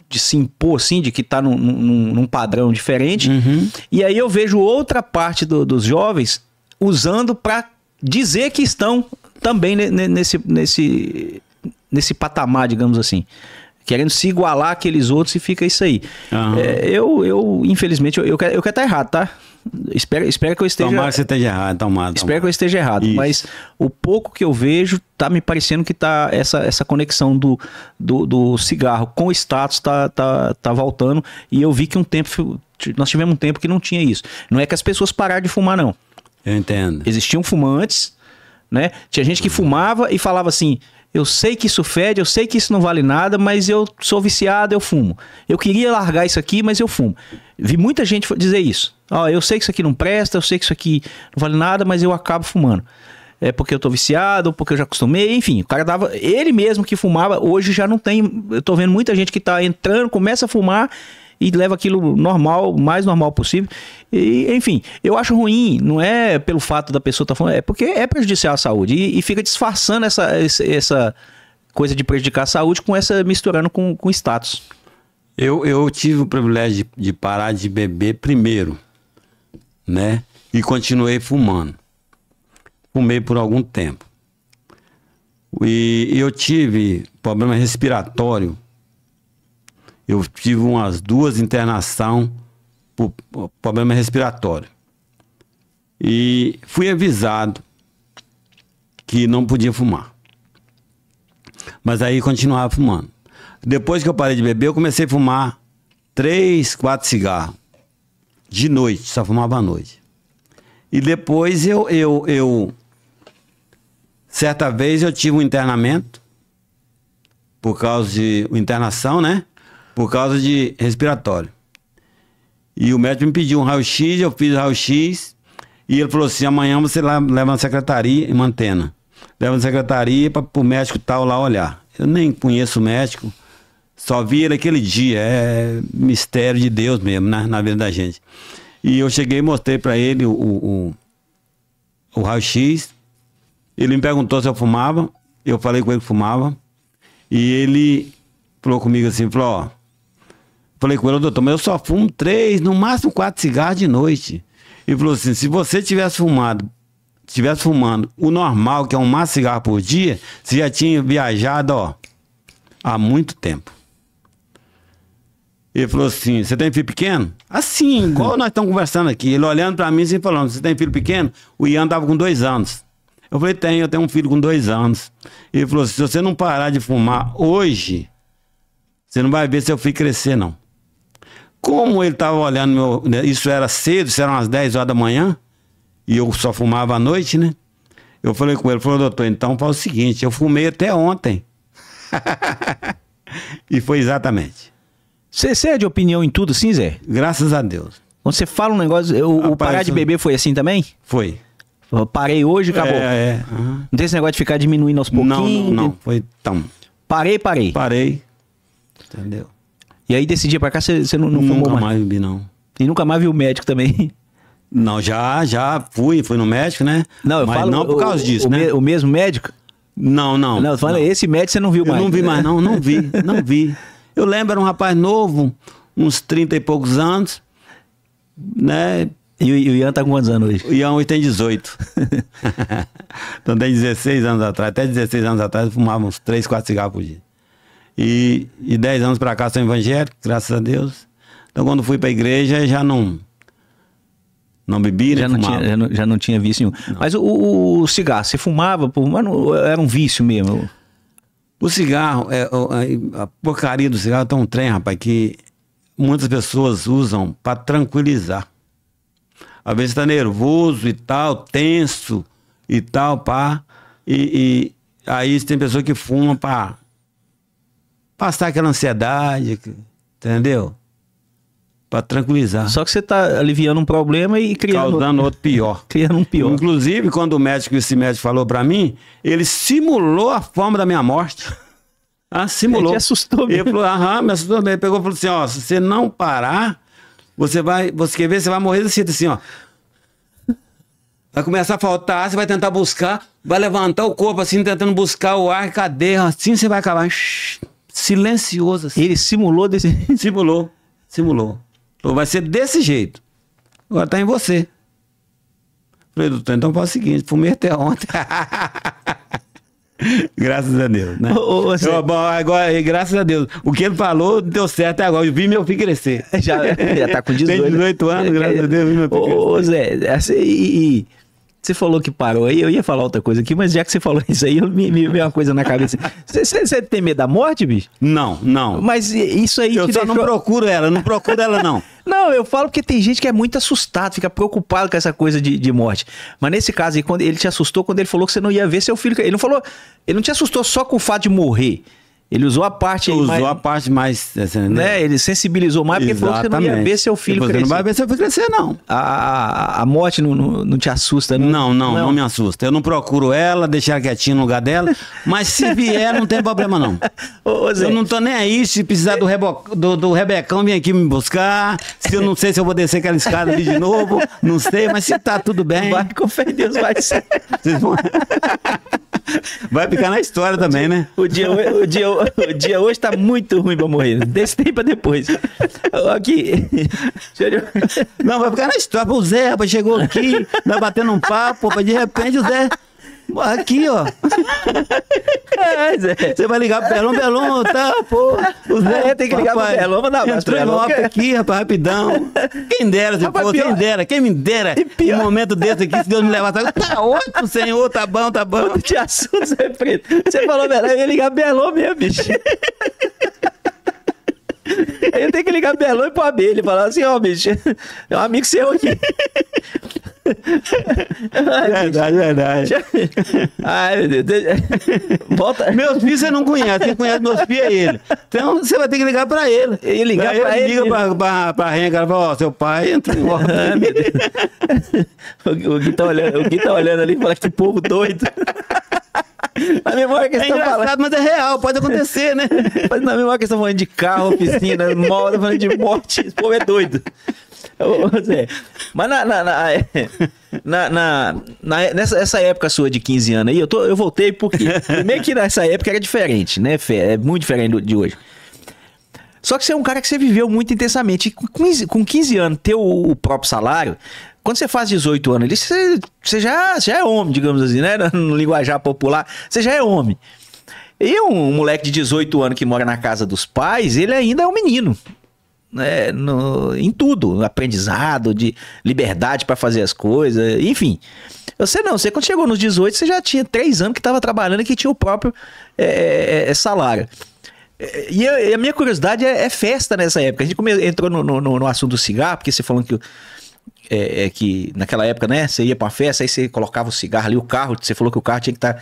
de se impor, assim, de que está num, num, num, padrão diferente. Uhum. E aí eu vejo outra parte do, dos jovens usando para dizer que estão também nesse, nesse, nesse patamar, digamos assim. Querendo se igualar àqueles outros e fica isso aí. Uhum. É, eu, eu, infelizmente, eu, eu, quero, eu quero estar tá errado, tá? Espero, espero que eu esteja. Tomara que você esteja errado. Tomara, tomara. Espero que eu esteja errado. Isso. Mas o pouco que eu vejo tá me parecendo que tá essa, essa conexão do, do, do, cigarro com o status tá, tá, tá voltando. E eu vi que um tempo. Nós tivemos um tempo que não tinha isso. Não é que as pessoas pararam de fumar, não. Eu entendo. Existiam fumantes, né? Tinha gente que fumava e falava assim: eu sei que isso fede, eu sei que isso não vale nada, mas eu sou viciado, eu fumo. Eu queria largar isso aqui, mas eu fumo. Vi muita gente dizer isso. oh, eu sei que isso aqui não presta, eu sei que isso aqui não vale nada, mas eu acabo fumando. É porque eu tô viciado, porque eu já acostumei, enfim, o cara dava. Ele mesmo que fumava, hoje já não tem. Eu tô vendo muita gente que tá entrando, começa a fumar e leva aquilo normal, mais normal possível. E, enfim, eu acho ruim, não é pelo fato da pessoa estar tá falando, é porque é prejudicial à saúde e, e fica disfarçando essa, essa coisa de prejudicar a saúde com essa misturando com, com status. Eu, eu tive o privilégio de, de parar de beber primeiro, né? E continuei fumando. Fumei por algum tempo. E eu tive problema respiratório eu tive umas duas internação por problema respiratório. E fui avisado que não podia fumar. Mas aí continuava fumando. Depois que eu parei de beber, eu comecei a fumar três, quatro cigarros. De noite, só fumava à noite. E depois eu, eu, eu. Certa vez eu tive um internamento, por causa de internação, né? por causa de respiratório. E o médico me pediu um raio-x, eu fiz raio-x, e ele falou assim: amanhã você leva na secretaria e mantena. Leva na secretaria para o médico tal lá olhar. Eu nem conheço o médico, só vi ele aquele dia. É mistério de Deus mesmo na, né, na vida da gente. E eu cheguei e mostrei para ele o, o, o, o raio-x. Ele me perguntou se eu fumava. Eu falei com ele que fumava. E ele falou comigo assim: falou, ó, Falei com ele, doutor, mas eu só fumo três, no máximo quatro cigarros de noite. E falou assim: se você tivesse fumado, tivesse fumando o normal, que é um máximo cigarro por dia, você já tinha viajado, ó, há muito tempo. Ele falou assim: você tem filho pequeno? Assim, igual nós estamos conversando aqui. Ele olhando para mim assim, falando: você tem filho pequeno? O Ian tava com dois anos. Eu falei: tenho, eu tenho um filho com dois anos. Ele falou: se você não parar de fumar hoje, você não vai ver seu filho crescer, não. Como ele estava olhando meu. Né, isso era cedo, isso eram umas 10 horas da manhã, e eu só fumava à noite, né? Eu falei com ele, falou, doutor, então faz o seguinte, eu fumei até ontem. e foi exatamente. Você é de opinião em tudo, sim, Zé? Graças a Deus. Quando você fala um negócio, eu, o parar de beber foi assim também? Foi. Eu parei hoje, acabou. É, é. Uhum. Não tem esse negócio de ficar diminuindo aos pouquinhos? Não, não, não. Foi tão. Parei, parei. Parei. Entendeu? E aí desse dia pra cá você, você não, não fumou nunca mais? bebi, não. E nunca mais viu o médico também? Não, já, já fui, fui no médico, né? Não, eu Mas falo, não por causa o, disso, o, né? o mesmo médico? Não, não. Não, fala, não. esse médico você não viu mais. Eu não vi né? mais, não, não vi, não vi. Eu lembro, era um rapaz novo, uns 30 e poucos anos, né? E, e o Ian tá com quantos anos hoje? O Ian hoje tem 18. então tem 16 anos atrás. Até 16 anos atrás eu fumava uns 3, 4 cigarros por dia. E dez anos para cá sou evangélico, graças a Deus. Então quando fui para a igreja já não não bebia, já não, tinha, já, não, já não tinha vício nenhum. Não. Mas o, o, cigarro, você fumava, mas não, era um vício mesmo. O cigarro, é, a porcaria do cigarro é tão trem, rapaz, que muitas pessoas usam para tranquilizar. Às vezes está nervoso e tal, tenso e tal, pá. E, e aí tem pessoa que fuma para passar aquela ansiedade, entendeu? Para tranquilizar. Só que você está aliviando um problema e criando Causando outro pior. criando um pior. Inclusive, quando o médico, esse médico falou para mim, ele simulou a forma da minha morte. Ah, simulou. Ele te assustou mesmo. Ele falou, aham, me assustou mesmo. Ele pegou e falou assim, ó, se você não parar, você vai, você quer ver, você vai morrer desse jeito assim, ó. Vai começar a faltar, você vai tentar buscar, vai levantar o corpo assim, tentando buscar o ar, cadê? Assim você vai acabar. Shhh silencioso. Assim. Ele simulou desse Simulou, simulou. Falou, vai ser desse jeito. Agora tá em você. Falei, doutor, então faz o seguinte, fumei até ontem. graças a Deus, né? Ô, você... eu, bom, agora, graças a Deus. O que ele falou deu certo até agora. Eu vi meu filho crescer. Já, já tá com 18. Tem 18 né? anos, graças a Deus, vi meu filho ô, Ô, Zé, assim, e, e você falou que parou aí, eu ia falar outra coisa aqui, mas já que você falou isso aí, eu me, me veio uma coisa na cabeça. Você tem medo da morte, bicho? Não, não. Mas isso aí. Eu só deixou... não procuro ela, não procuro ela, não. não, eu falo porque tem gente que é muito assustado, fica preocupado com essa coisa de, de morte. Mas nesse caso aí, quando ele te assustou quando ele falou que você não ia ver seu filho. Ele não falou. Ele não te assustou só com o fato de morrer. Ele usou a parte Usou mais, a parte mais. Assim, né? Ele sensibilizou mais porque falou que você não ia ver seu filho tipo, crescer. não vai ver seu filho crescer, não. A, a, morte não, não, não, te assusta, não? Não, não, não, me assusta. Eu não procuro ela, deixar quietinho no lugar dela. mas se vier, não tem problema, não. Ô, Zé, eu não tô nem aí. Se precisar do, rebo, do, do Rebecão vir aqui me buscar. Se eu não sei se eu vou descer aquela escada ali de novo. Não sei, mas se tá tudo bem. Vai, com fé em Deus, vai ser. Vocês vão. Vai ficar na história também, né? O dia, o dia, o dia hoje tá muito ruim pra morrer. Desse tempo pra depois. Aqui. Não, vai ficar na história. O Zé, rapaz, chegou aqui, vai batendo um papo, de repente o Zé Aqui, ó. É, Você vai ligar pro Pelon, Pelon, tá, pô. É, tem que ligar rapaz, pro Pelon, mandar abraço pro Pelon. aqui, rapaz, rapidão. Quem dera, rapaz, pô, quem dera, quem me dera. Um momento desse aqui, se Deus me levar, tá, ótimo, senhor, tá bom, tá bom. De assunto, Zé Preto. Você falou, Belon, eu ia ligar pro Belon mesmo, bicho. Aí eu tenho que ligar pro Berlão e pro Abelha e falar assim, ó, oh, bicho, é um amigo seu aqui. Ai, verdade, verdade. Ai, meu Deus. Volta. Meus filhos você não conhece, quem conhece meus filhos é ele. Então você vai ter que ligar pra ele. E ligar pra, pra ele. Liga pra, pra, pra Renga, fala, ó, seu pai entra em ordem. o, o, Gui tá olhando, o Gui tá olhando ali e fala, que povo doido. Na memória que é engraçado, falando... mas é real, pode acontecer, né? Mas na memória que estão falando de carro, oficina, moda, falando de morte, esse povo é doido. Mas na, é, na, na, na, nessa essa época sua de 15 anos aí, eu, tô, eu voltei porque. Primeiro que nessa época era diferente, né, Fé? É muito diferente de hoje. Só que você é um cara que você viveu muito intensamente. E com 15, com 15 anos, ter o, o próprio salário, quando você faz 18 anos ali, você, você, já, você já é homem, digamos assim, né? No linguajar popular, você já é homem. E um, um moleque de 18 anos que mora na casa dos pais, ele ainda é um menino. Né? No, em tudo, aprendizado, de liberdade para fazer as coisas, enfim. Você não, você quando chegou nos 18, você já tinha três anos que estava trabalhando e que tinha o próprio é, é, é, é salário. É, e a, e a, minha curiosidade é, é, festa nessa época. A gente come, entrou no, no, no assunto do cigarro, porque você falou que é, é que naquela época, né? Você ia pra festa, aí você colocava o cigarro ali, o carro, você falou que o carro tinha que estar. Tá,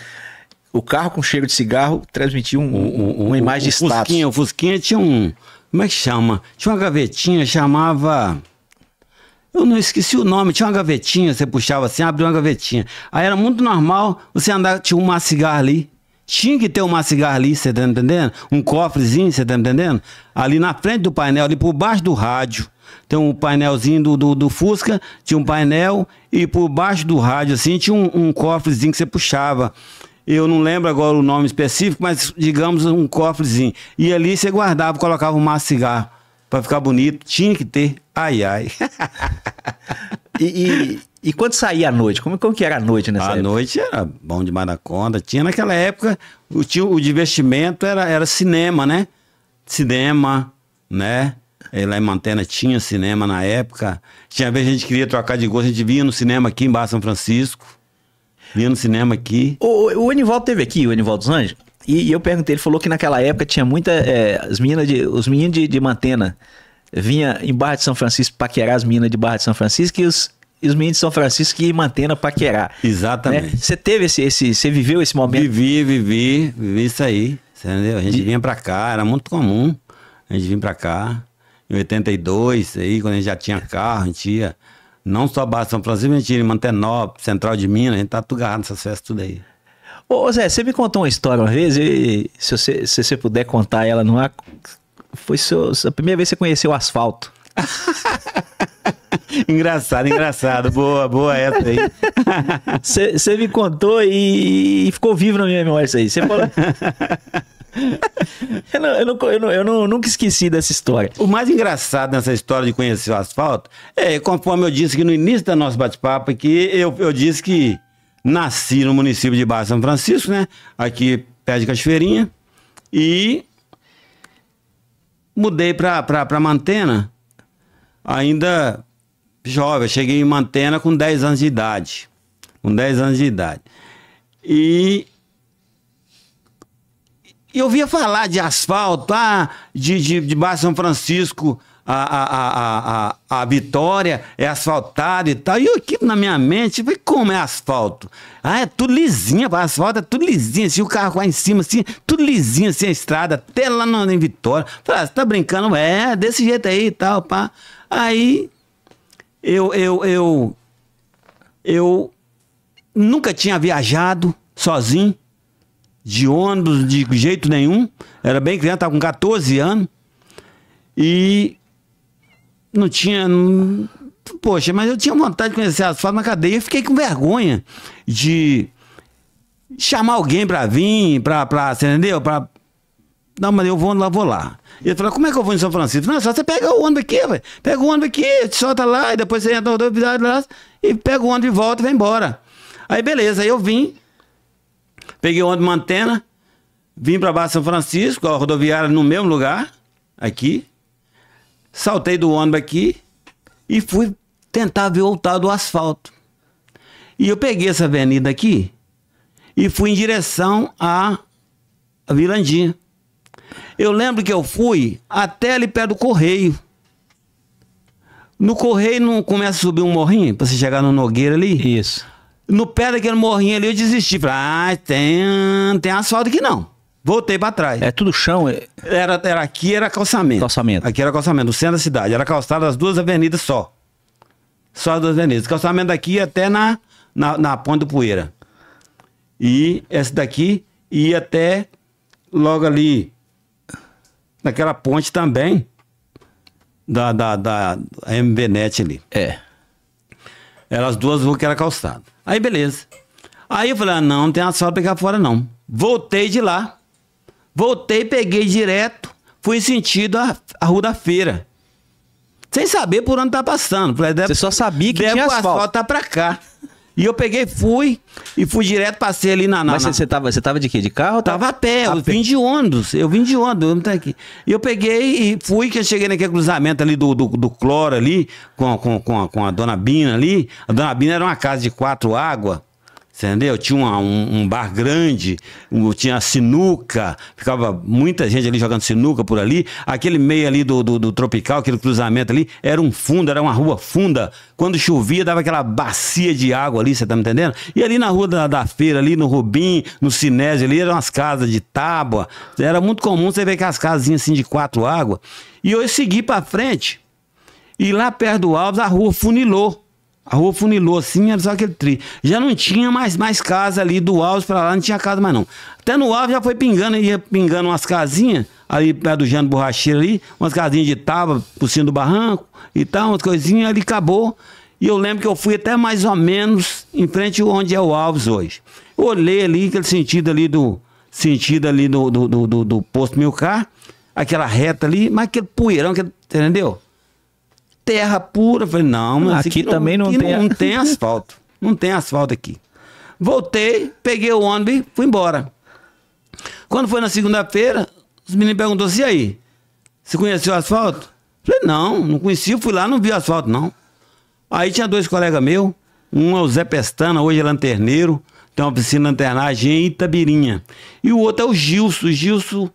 o carro com cheiro de cigarro transmitia um, uma imagem o, de status. Fusquinha, o Fusquinha tinha um. Como é que chama? Tinha uma gavetinha, chamava. Eu não esqueci o nome, tinha uma gavetinha, você puxava assim, abria uma gavetinha. Aí era muito normal você andar, tinha um cigarro ali. Tinha que ter um cigarro ali, você tá entendendo? Um cofrezinho, você tá entendendo? Ali na frente do painel, ali por baixo do rádio tem um painelzinho do, do, do, Fusca, tinha um painel e por baixo do rádio, assim, tinha um, um cofrezinho que você puxava. Eu não lembro agora o nome específico, mas digamos um cofrezinho. E ali você guardava, colocava um maço cigarro para ficar bonito. Tinha que ter. Ai, ai. e, e, e, quando saía à noite? Como, como que era a noite nessa a época? A noite era bom demais da conta. Tinha naquela época, o, o divertimento era, era cinema, né? Cinema, né? É, lá em Mantena tinha cinema na época. Tinha vez que a gente queria trocar de gosto, a gente vinha no cinema aqui em Barra São Francisco. Vinha no cinema aqui. O, o, o teve aqui, o Anivaldo dos Anjos. E, e, eu perguntei, ele falou que naquela época tinha muita. É, as meninas de, os meninos de, de Mantena vinha em Barra de São Francisco paquerar as meninas de Barra de São Francisco e os, e os meninos de São Francisco e Mantena paquerar. Né? Exatamente. Você né? teve esse, esse. Você viveu esse momento? Vivi, vivi, vivi isso aí. Entendeu? A gente de... vinha pra cá, era muito comum a gente vinha pra cá em 82, aí, quando a gente já tinha carro, a gente ia. Não só Barra São Francisco, a gente ia em Mantenópolis, Central de Minas, a gente tá tugarrado nessas festas tudo aí. Ô Zé, você me contou uma história uma vez, e se você, se você puder contar ela no ar, foi seu, a primeira vez que você conheceu o asfalto. engraçado, engraçado. Boa, boa essa aí. Você me contou e, e, ficou vivo na minha memória isso aí. Você falou... eu, não, eu, não, eu, não, eu não, nunca esqueci dessa história. O mais engraçado nessa história de conhecer o asfalto é, conforme eu disse que no início do nosso bate-papo, que eu, eu disse que nasci no município de Barra São Francisco, né? Aqui perto de Cachoeirinha. E mudei pra, pra, pra Mantena, ainda jovem. Cheguei em Mantena com 10 anos de idade. Com 10 anos de idade. E e eu via falar de asfalto, ah, de, de, de Baixo São Francisco, a, a, a, a, a Vitória é asfaltada e tal. E eu aqui na minha mente, falei, como é asfalto? Ah, é tudo lisinha, asfalto é tudo lisinha. Assim, o carro lá em cima, assim, tudo lisinha, assim, a estrada, até lá no, em Vitória. Falei, ah, você tá brincando? É, desse jeito aí e tal, pá. Aí, eu, eu, eu, eu nunca tinha viajado sozinho de ônibus, de jeito nenhum. Era bem criança, estava com 14 anos. E não tinha. Não... Poxa, mas eu tinha vontade de conhecer as fotos na cadeia. Eu fiquei com vergonha de chamar alguém para vir, para pra você entendeu? Pra. Não, mas eu vou lá, vou lá. E ele falou, como é que eu vou em São Francisco? Não, só você pega o ônibus aqui, velho. Pega o ônibus aqui, te solta lá, e depois você entra na rodoviária lá, e pega o ônibus e volta e vai embora. Aí beleza, aí eu vim, Peguei o de Mantena, vim para Baixo São Francisco, a rodoviária no mesmo lugar, aqui. Saltei do ônibus aqui e fui tentar voltar do asfalto. E eu peguei essa avenida aqui e fui em direção à Vilandinha. Eu lembro que eu fui até ali perto do Correio. No Correio não começa a subir um morrinho para você chegar no Nogueira ali? Isso. No pé daquele morrinho ali eu desisti. Falei, ah, tem, tem asfalto aqui não. Voltei pra trás. É tudo chão? É... Era, era aqui, era calçamento. Calçamento. Aqui era calçamento, no centro da cidade. Era calçada as duas avenidas só. Só as duas avenidas. Calçamento daqui até na, na, na Ponte do Poeira. E essa daqui ia até logo ali, naquela ponte também, da, da, da MBNet ali. É. Eram as duas ruas que era calçado. Aí beleza. Aí eu falei, ah, não, não tem asfalto pra pegar fora não. Voltei de lá. Voltei, peguei direto, fui sentido a, a Rua da Feira. Sem saber por onde tá passando. Falei, deve, Você só sabia que deve tinha asfalto. o asfalto tá pra cá. E eu peguei, fui e fui direto, passei ali na. na Mas você tava você tava de quê? De carro? Tava a pé, a eu pé. vim de ônibus. Eu vim de ônibus, eu não tenho aqui. E eu peguei e fui, que eu cheguei naquele cruzamento ali do, do, do Cloro ali, com, com, com, a, com a dona Bina ali. A dona Bina era uma casa de quatro águas. Entendeu? Tinha uma, um, um, bar grande, tinha sinuca, ficava muita gente ali jogando sinuca por ali. Aquele meio ali do, do, do tropical, aquele cruzamento ali, era um fundo, era uma rua funda. Quando chovia, dava aquela bacia de água ali, você tá me entendendo? E ali na rua da, da feira, ali no Rubim, no Sinésio, ali eram as casas de tábua. Era muito comum você ver aquelas casinhas assim de quatro águas. E eu segui para frente. E lá perto do Alves, a rua funilou. A rua funilou assim, era só aquele tri. Já não tinha mais, mais casa ali do Alves pra lá, não tinha casa mais não. Até no Alves já foi pingando, ia pingando umas casinhas, ali perto do Jano Borracheiro ali, umas casinhas de tábua por cima do barranco e tal, umas coisinhas, ali acabou. E eu lembro que eu fui até mais ou menos em frente onde é o Alves hoje. Eu olhei ali, aquele sentido ali do. Sentido ali do, do, do, do, do posto Milcar, aquela reta ali, mas aquele poeirão, aquele, entendeu? terra pura. falei, não, mas aqui, aqui também não, não tem. Não tem asfalto. Não tem asfalto aqui. Voltei, peguei o ônibus e fui embora. Quando foi na segunda-feira, os meninos perguntou assim, aí? Você conheceu o asfalto? falei, não, não conheci, fui lá, não vi o asfalto, não. Aí tinha dois colegas meus, um é o Zé Pestana, hoje é lanterneiro, tem uma piscina de lanternagem em Itabirinha. E o outro é o Gilson. O Gilson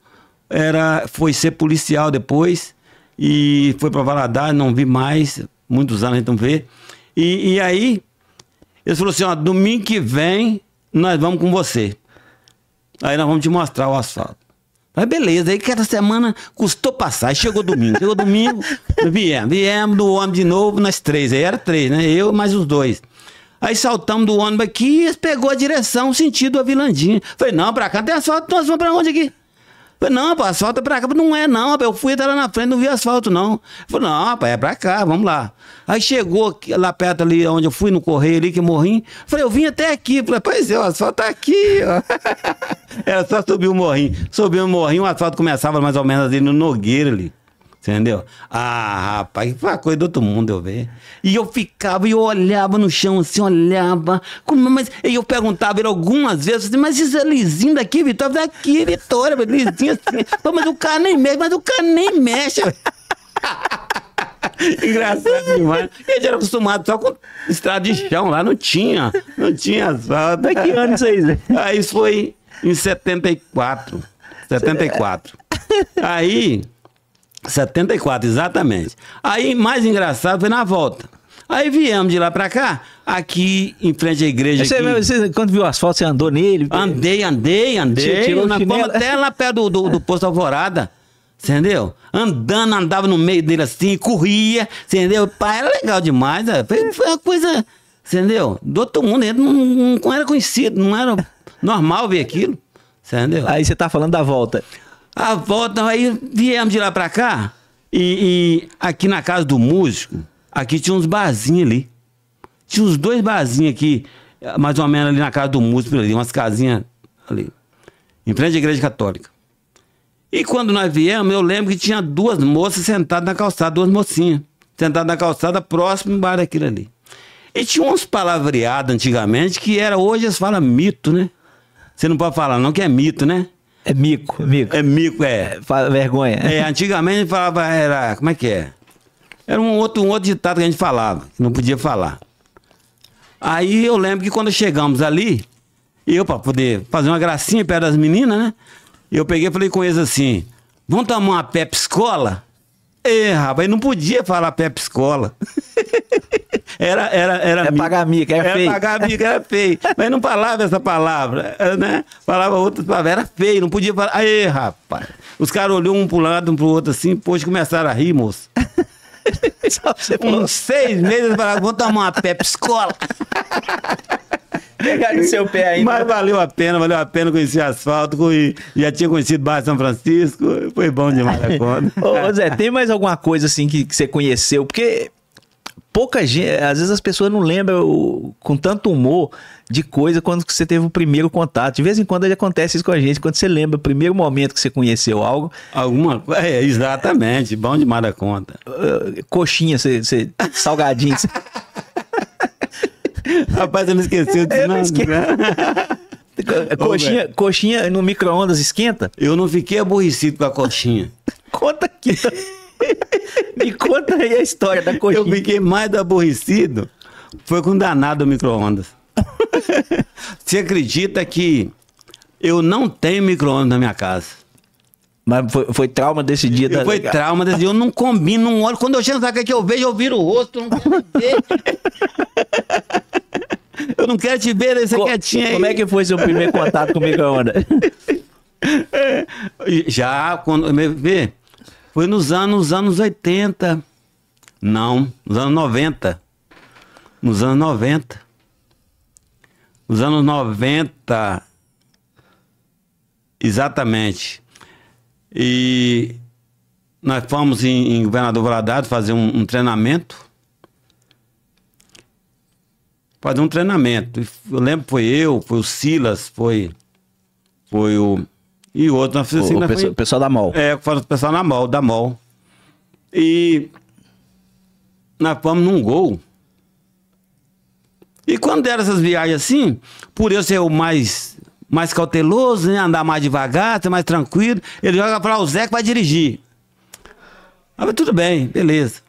era, foi ser policial depois, e foi para Valadares, não vi mais, muitos anos a gente não vê. E, e aí, eles falaram assim: ó, domingo que vem nós vamos com você. Aí nós vamos te mostrar o asfalto. Mas beleza, aí cada semana custou passar. Aí chegou domingo. Chegou domingo, viemos. Viemos do ônibus de novo, nós três. Aí era três, né? Eu mais os dois. Aí saltamos do ônibus aqui e pegou a direção, sentido a Vilandinha. Falei, não, pra cá tem asfalto, nós vamos pra onde aqui? Falei, não, pô, asfalto é pra cá. Falei, não é não, rapaz. eu fui até lá na frente, não vi asfalto não. Falei, não, rapaz, é pra cá, vamos lá. Aí chegou lá perto ali, onde eu fui, no correio ali, que morri. Falei, eu vim até aqui. Falei, pois é, o asfalto tá aqui, ó. Era só subir o morrinho. Subiu o morrinho, o asfalto começava mais ou menos ali no Nogueira ali. Entendeu? Ah, rapaz, foi uma coisa do outro mundo eu ver. E eu ficava e eu olhava no chão assim, olhava. Como, mas, e eu perguntava ele algumas vezes, assim, mas isso é lisinho daqui, Vitória? Daqui, Vitória, lisinho assim. mas o cara nem mexe, mas o cara nem mexe. Engraçado demais. E a gente era acostumado só com estrada de chão lá, não tinha. Não tinha asfalto. Até que ano vocês. É? Aí ah, isso foi em 74. 74. Aí. 74, exatamente. Aí, mais engraçado, foi na volta. Aí viemos de lá pra cá, aqui em frente à igreja. Você, você quando viu as fotos, você andou nele? Andei, andei, andei. tirou na forma, até lá perto do, do, do posto Alvorada. Entendeu? Andando, andava no meio dele assim, corria, entendeu? Pá, era legal demais. É. Foi, foi uma coisa, entendeu? Do outro mundo, ele não, não era conhecido, não era normal ver aquilo. Entendeu? Aí você tá falando da volta. A volta, aí viemos de lá pra cá. E, e aqui na casa do músico, aqui tinha uns barzinhos ali. Tinha uns dois barzinhos aqui, mais ou menos ali na casa do músico, ali, umas casinhas ali. Em frente à igreja católica. E quando nós viemos, eu lembro que tinha duas moças sentadas na calçada, duas mocinhas, sentadas na calçada, próximo ao bar daquilo ali. E tinha uns palavreados antigamente que era, hoje eles falam mito, né? Você não pode falar não que é mito, né? É mico, mico. É mico, é. Fala, vergonha. É, antigamente a gente falava, era, como é que é? Era um outro, um outro ditado que a gente falava, que não podia falar. Aí eu lembro que quando chegamos ali, eu, para poder fazer uma gracinha perto das meninas, né? Eu peguei e falei com eles assim: vamos tomar uma pep escola, É, rapaz, não podia falar pep escola. Era, era, era é pagar mico, era, era feio. pagar mica, era feio. Mas não falava essa palavra, eh, né? Falava outras palavras, era feio, não podia falar. Aí, rapaz. Os caras olhou um pro lado, um pro outro assim, depois começaram a rir, moço. Uns seis meses falaram, vou tomar uma Pepsi Cola. Pegaram o seu pé ainda. Mas né? valeu a pena, valeu a pena conhecer asfalto. já tinha conhecido Bairro São Francisco. Foi bom demais a conta. Ô, Zé, tem mais alguma coisa assim que, que você conheceu? Porque pouca gente, às vezes as pessoas não lembram o, com tanto humor de coisa quando você teve o primeiro contato. De vez em quando acontece isso com a gente, quando você lembra o primeiro momento que você conheceu algo. Alguma é, exatamente, bom demais da conta. Ah, coxinha, você, você salgadinho. Rapaz, eu não esqueci disso, não. Esque... coxinha, Ô, coxinha no micro-ondas esquenta? Eu não fiquei aborrecido com a coxinha. Conta aqui. Me conta aí a história da coxinha. Eu fiquei mais aborrecido. Foi com danado o micro-ondas. Você acredita que eu não tenho micro-ondas na minha casa? Mas foi, foi trauma desse dia da... Foi trauma desse dia. Eu não combino, não olho. Quando eu chego na que eu vejo, eu viro o rosto, não quero ver. Eu não quero te ver, você Co quietinha aí. Como é que foi seu primeiro contato com micro-ondas? É, já, quando. Vê, foi nos anos, anos 80. Não, nos anos 90. Nos anos 90. Nos anos 90. Exatamente. E nós fomos em, em Governador Valadares fazer um, um, treinamento. Fazer um treinamento. Eu lembro foi eu, foi o Silas, foi, foi o e outro na oficina. O, pessoal, assim, o pessoal da MOL. É, o pessoal na MOL, da MOL. E nós fomos num gol. E quando deram essas viagens assim, por eu ser o mais, mais cauteloso, né? andar mais devagar, ser mais tranquilo, ele joga para o Zé que vai dirigir. Aí ah, tudo bem, beleza.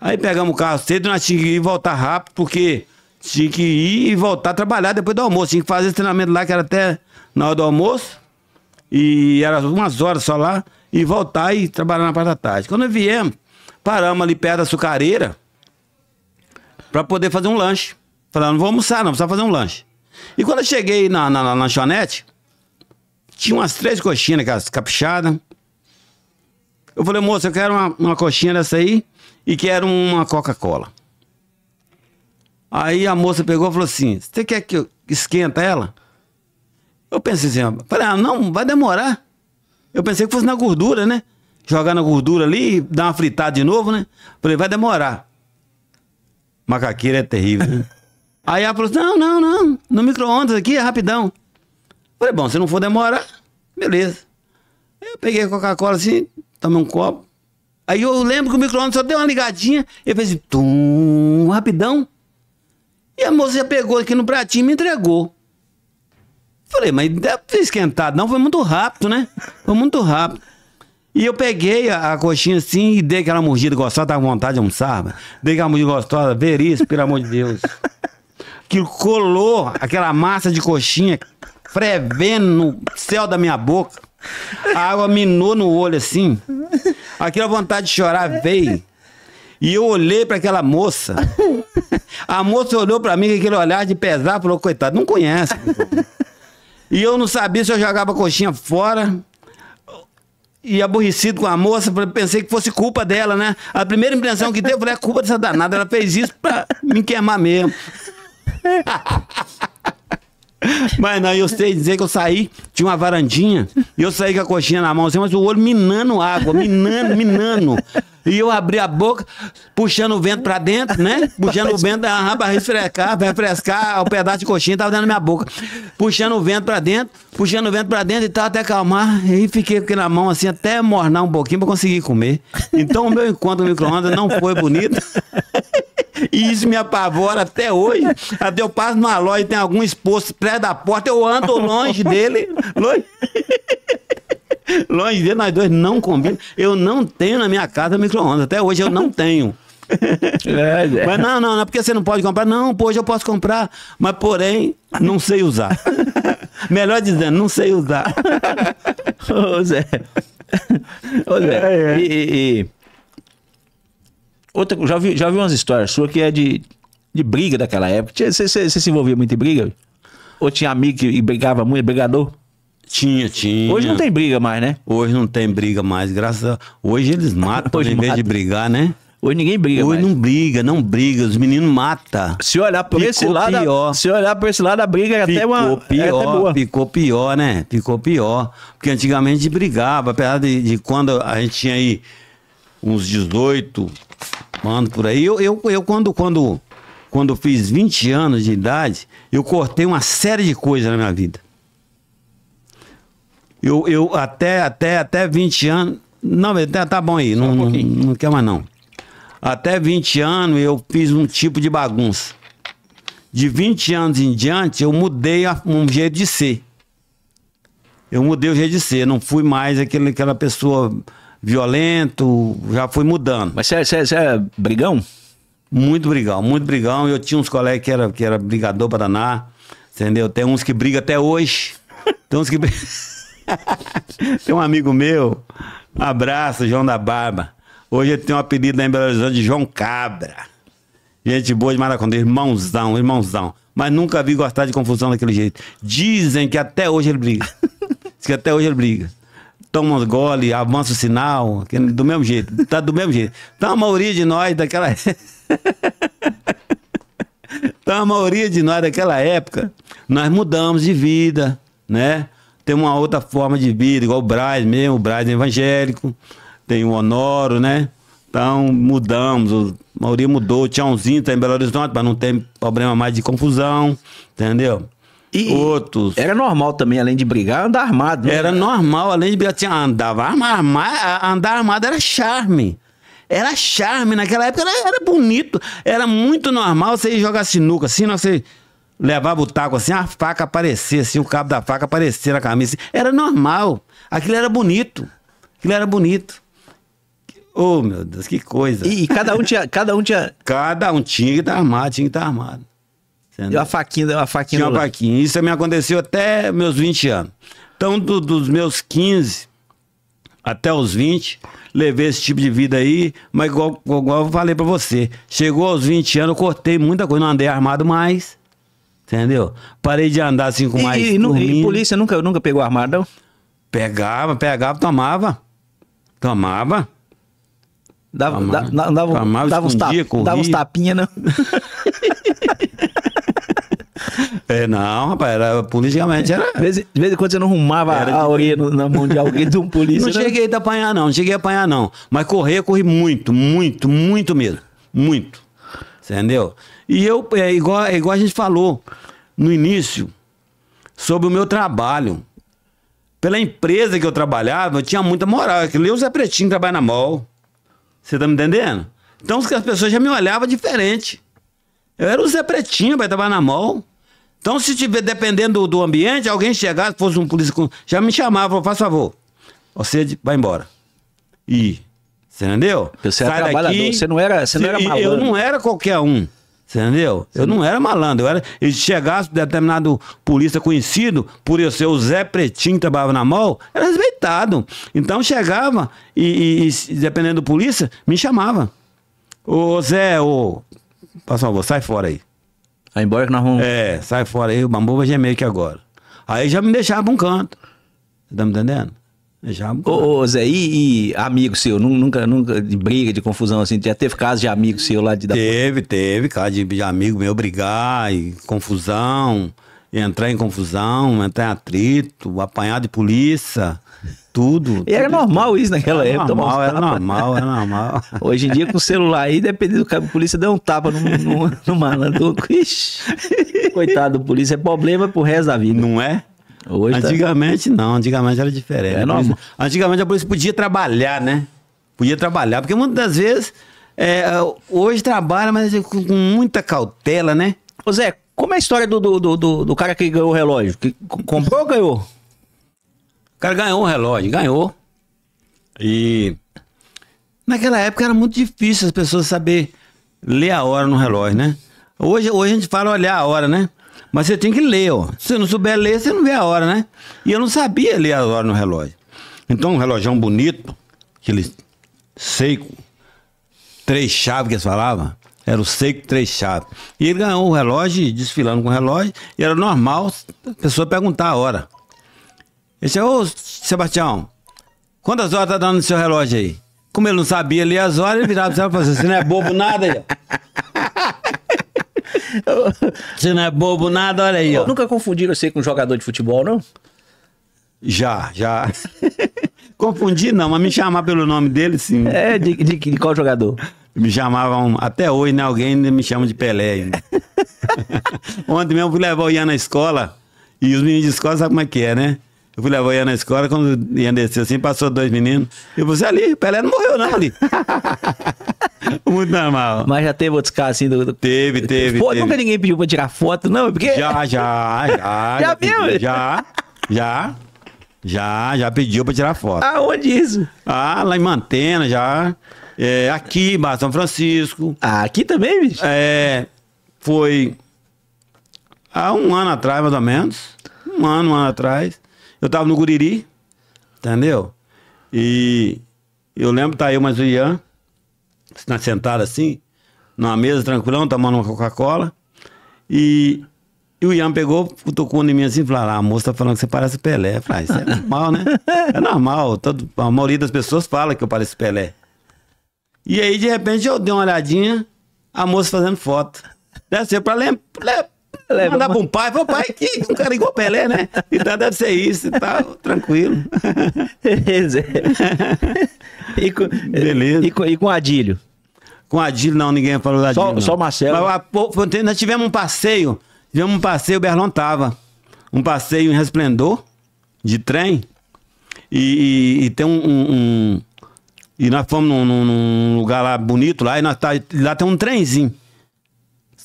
Aí pegamos o carro cedo, nós tínhamos que ir e voltar rápido, porque tinha que ir e voltar a trabalhar depois do almoço. Tinha que fazer esse treinamento lá, que era até na hora do almoço e era umas horas só lá, e voltar e trabalhar na parte da tarde. Quando eu viemos, paramos ali perto da sucareira para poder fazer um lanche. Falei, ah, não vou almoçar, não, só fazer um lanche. E quando eu cheguei na, na, na lanchonete, tinha umas três coxinhas aquelas capixadas. Eu falei, moça, eu quero uma, uma coxinha dessa aí e quero uma Coca-Cola. Aí a moça pegou e falou assim: Você quer que eu esquenta ela? Eu pensei assim, falei, ah, não, vai demorar. Eu pensei que fosse na gordura, né? Jogar na gordura ali, dar uma fritada de novo, né? Falei, vai demorar. Macaqueira é terrível, né? Aí ela falou assim, não, não, não, no micro-ondas aqui é rapidão. Falei, bom, se não for demorar, beleza. Aí eu peguei a Coca-Cola assim, tomei um copo. Aí eu lembro que o micro-ondas só deu uma ligadinha, ele fez assim, tum, rapidão. E a moça pegou aqui no pratinho e me entregou. Falei, mas deve ter esquentado. Não, foi muito rápido, né? Foi muito rápido. E eu peguei a, a coxinha assim e dei aquela mordida gostosa, tava vontade de almoçar. Dei aquela mordida gostosa, ver isso pelo amor de Deus. Que colou aquela massa de coxinha frevendo no céu da minha boca. A água minou no olho assim. Aquela vontade de chorar veio. E eu olhei para aquela moça. A moça olhou para mim com aquele olhar de pesar, falou: coitado, não conhece. E eu não sabia se eu jogava a coxinha fora. E aborrecido com a moça, pensei que fosse culpa dela, né? A primeira impressão que teve, eu falei, é culpa dessa danada, ela fez isso pra me queimar mesmo. Mas não, eu sei dizer que eu saí de uma varandinha e eu saí com a coxinha na mão, assim, mas o olho minando água, minando, minando. E eu abri a boca, puxando o vento pra dentro, né? Puxando o vento aham, pra refrescar, pra refrescar, o pedaço de coxinha tava dentro da minha boca. Puxando o vento pra dentro, puxando o vento pra dentro e tal, até calmar. E fiquei aqui na mão, assim, até mornar um pouquinho pra conseguir comer. Então o meu encontro no micro-ondas não foi bonito. E isso me apavora até hoje. Até eu passo numa loja e tem algum exposto perto da porta, eu ando longe dele. Longe. Longe dele, nós dois não combinamos. Eu não tenho na minha casa micro-ondas. Até hoje eu não tenho. É, é. Mas não, não, não, porque você não pode comprar. Não, pô, hoje eu posso comprar, mas porém, não sei usar. Melhor dizendo, não sei usar. Ô, Zé. Ô, Zé. É, é. e, e, e Outra, já, vi, já vi umas histórias suas que é de, de briga daquela época. Você se envolvia muito em briga? Ou tinha amigo que brigava muito, brigador? Tinha, tinha. Hoje não tem briga mais, né? Hoje não tem briga mais, graças a... Hoje eles matam Hoje em vez de brigar, né? Hoje ninguém briga Hoje mais. não briga, não briga, os meninos matam. Se olhar por ficou esse lado, pior. se olhar por esse lado, a briga é ficou é até uma pior, era até boa. Ficou pior, né? Ficou pior. Porque antigamente a gente brigava, apesar de, de quando a gente tinha aí uns 18, Ando por aí. Eu, eu, eu quando, quando, quando fiz 20 anos de idade, eu cortei uma série de coisas na minha vida. Eu, eu até, até, até 20 anos. Não, tá, tá bom aí, não, um não, não quer mais não. Até 20 anos eu fiz um tipo de bagunça. De 20 anos em diante, eu mudei a, um jeito de ser. Eu mudei o jeito de ser, não fui mais aquele, aquela pessoa violento, já foi mudando. Mas você é brigão? Muito brigão, muito brigão. Eu tinha uns colegas que era, que era brigador para danar, entendeu? Tem uns que brigam até hoje. Tem uns que brigam. tem um amigo meu, um abraço, João da Barba. Hoje ele tem um apelido lá em Belo Horizonte de João Cabra. Gente boa de Maracondê, irmãozão, irmãozão. Mas nunca vi gostar de confusão daquele jeito. Dizem que até hoje ele briga. Diz que até hoje ele briga toma gole, avança o sinal, é do mesmo jeito, tá do mesmo jeito. Então a maioria de nós daquela Então a maioria de nós daquela época, nós mudamos de vida, né? Tem uma outra forma de vida, igual o Braz mesmo, o Braz é evangélico, tem o Honoro, né? Então mudamos, a maioria mudou, o Tchãozinho tá em Belo Horizonte, mas não tem problema mais de confusão, entendeu? E outros. Era normal também, além de brigar, andar armado. Né? Era normal, além de brigar, tinha, andava armado. Andar armado era charme. Era charme. Naquela época era, era bonito. Era muito normal você jogar sinuca assim, não, você levava o taco assim, a faca aparecia, assim, o cabo da faca aparecia na camisa. Assim, era normal. Aquilo era bonito. Aquilo era bonito. Oh, meu Deus, que coisa. E, e cada um tinha. Cada um tinha. cada um tinha que estar tá armado, tinha que estar tá armado. Entendeu? Deu a faquinha, a faquinha. Tinha uma faquinha. Isso me aconteceu até meus 20 anos. Então, do, dos meus 15 até os 20, levei esse tipo de vida aí, mas igual, igual eu falei pra você, chegou aos 20 anos, eu cortei muita coisa, não andei armado mais, entendeu? Parei de andar assim com e, mais... E, e, polícia nunca, nunca pegou armado, não? Pegava, pegava, tomava, tomava. Dava, tomava, da, dava, dava, uns, dava uns tapinha, não? É, não, rapaz, era, politicamente era. De vez, de vez em quando você não arrumava era a orelha de... na mão de alguém de um polícia. não, né? cheguei a apanhar, não, não cheguei a apanhar, não. Mas corria, corri muito, muito, muito mesmo. Muito. Entendeu? E eu, é igual, é igual a gente falou no início, sobre o meu trabalho. Pela empresa que eu trabalhava, eu tinha muita moral. Aquilo eu, é Zé Pretinho, trabalha na Mol. Você tá me entendendo? Então as pessoas já me olhavam diferente. Eu era o Zé Pretinho, vai trabalhar na Mol. Então, se tiver dependendo do, do ambiente, alguém chegasse fosse um polícia, já me chamava, falou, faz favor, você vai embora. E, você entendeu? Você era é trabalhador, daqui, você não era, você não era malandro. Eu não era qualquer um, você entendeu? eu não, era malandro, eu era, e chegasse determinado polícia conhecido, por eu ser o Zé Pretinho que trabalhava na mão, era respeitado. Então, chegava e, e, e dependendo do polícia, me chamava. Ô Zé, ô, por favor, sai fora aí. Vai embora que nós vamos. É, sai fora aí, o bambu vai gemer aqui agora. Aí já me deixava um canto. Tá me entendendo? Já. Ô, ô, Zé, e, e, amigo seu? Nunca, nunca, de briga, de confusão assim? Já teve caso de amigo seu lá de da... Teve, teve, caso de, de, amigo meu brigar, e confusão, entrar em confusão, entrar em atrito, apanhar de polícia tudo. E era normal isso naquela era época. Normal, era normal, era normal. Hoje em dia, com o celular aí, dependendo do cara, a polícia dá um tapa no, no, no malandro. Ixi, coitado do polícia, é problema pro resto da vida. Não é? Hoje tá- antigamente tá... não, antigamente era diferente. normal. Polícia, antigamente a polícia podia trabalhar, né? Podia trabalhar, porque muitas das vezes, é, hoje trabalha, mas é com muita cautela, né? Ô Zé, como é a história do, do, do, do cara que ganhou o relógio? Que comprou ou ganhou? O cara ganhou um relógio, ganhou. E naquela época era muito difícil as pessoas saber ler a hora no relógio, né? Hoje, hoje a gente fala olhar a hora, né? Mas você tem que ler, ó. Se você não souber ler, você não vê a hora, né? E eu não sabia ler a hora no relógio. Então, um relógio bonito, aquele seco, três chaves que eles falavam, era o seco três chaves. E ele ganhou o relógio, desfilando com o relógio, e era normal a pessoa perguntar a hora. Esse é, ô Sebastião, quantas horas tá dando no seu relógio aí? Como ele não sabia ali as horas, ele virava e falava assim, você não é bobo nada aí, Você não é bobo nada, olha aí, ó. Nunca confundiram você com jogador de futebol, não? Já, já. Confundi não, mas me chamar pelo nome dele, sim. É, de, de, de qual jogador? Me chamavam, até hoje, né? Alguém me chama de Pelé ainda. Ontem mesmo fui levar o Ian na escola, e os meninos de escola sabem como é que é, né? Eu fui levar eu ia na escola, quando ia descer assim, passou dois meninos. E você assim, ali, o Pelé não morreu, não, ali. Muito normal. Mas já teve outros casos assim do. do... Teve, teve, Pô, teve. Nunca ninguém pediu pra tirar foto, não? É porque... Já, já, já. já, já mesmo? Já, já. Já, já pediu pra tirar foto. Aonde isso? Ah, lá em Mantena, já. É, aqui, em São Francisco. Ah, aqui também, bicho? É. Foi. Há um ano atrás, mais ou menos. Um ano, um ano atrás. Eu tava no Guriri, entendeu? E eu lembro, tá eu mais o Ian, sentado assim, numa mesa tranquilão, tomando uma Coca-Cola. E, e, o Ian pegou, tocou em mim assim e falou: ah, a moça tá falando que você parece Pelé. Eu falei, ah, isso é normal, né? É normal. Todo, a maioria das pessoas fala que eu pareço Pelé. E aí, de repente, eu dei uma olhadinha, a moça fazendo foto. Deve ser pra lembrar Leva Mandava um pai, falou, pai, que um cara igual Pelé, né? Então deve ser isso e tranquilo. Beleza. e com, Beleza. E com, e com Adílio? Com Adílio, não, ninguém falou da Adílio. Só, só o Marcelo. Mas, nós tivemos um passeio, tivemos um passeio, o Berlon tava. Um passeio em Resplendor, de trem, e, e, e tem um, um, um, E nós fomos num, num, lugar lá bonito, lá, e nós tá, lá tem um trenzinho.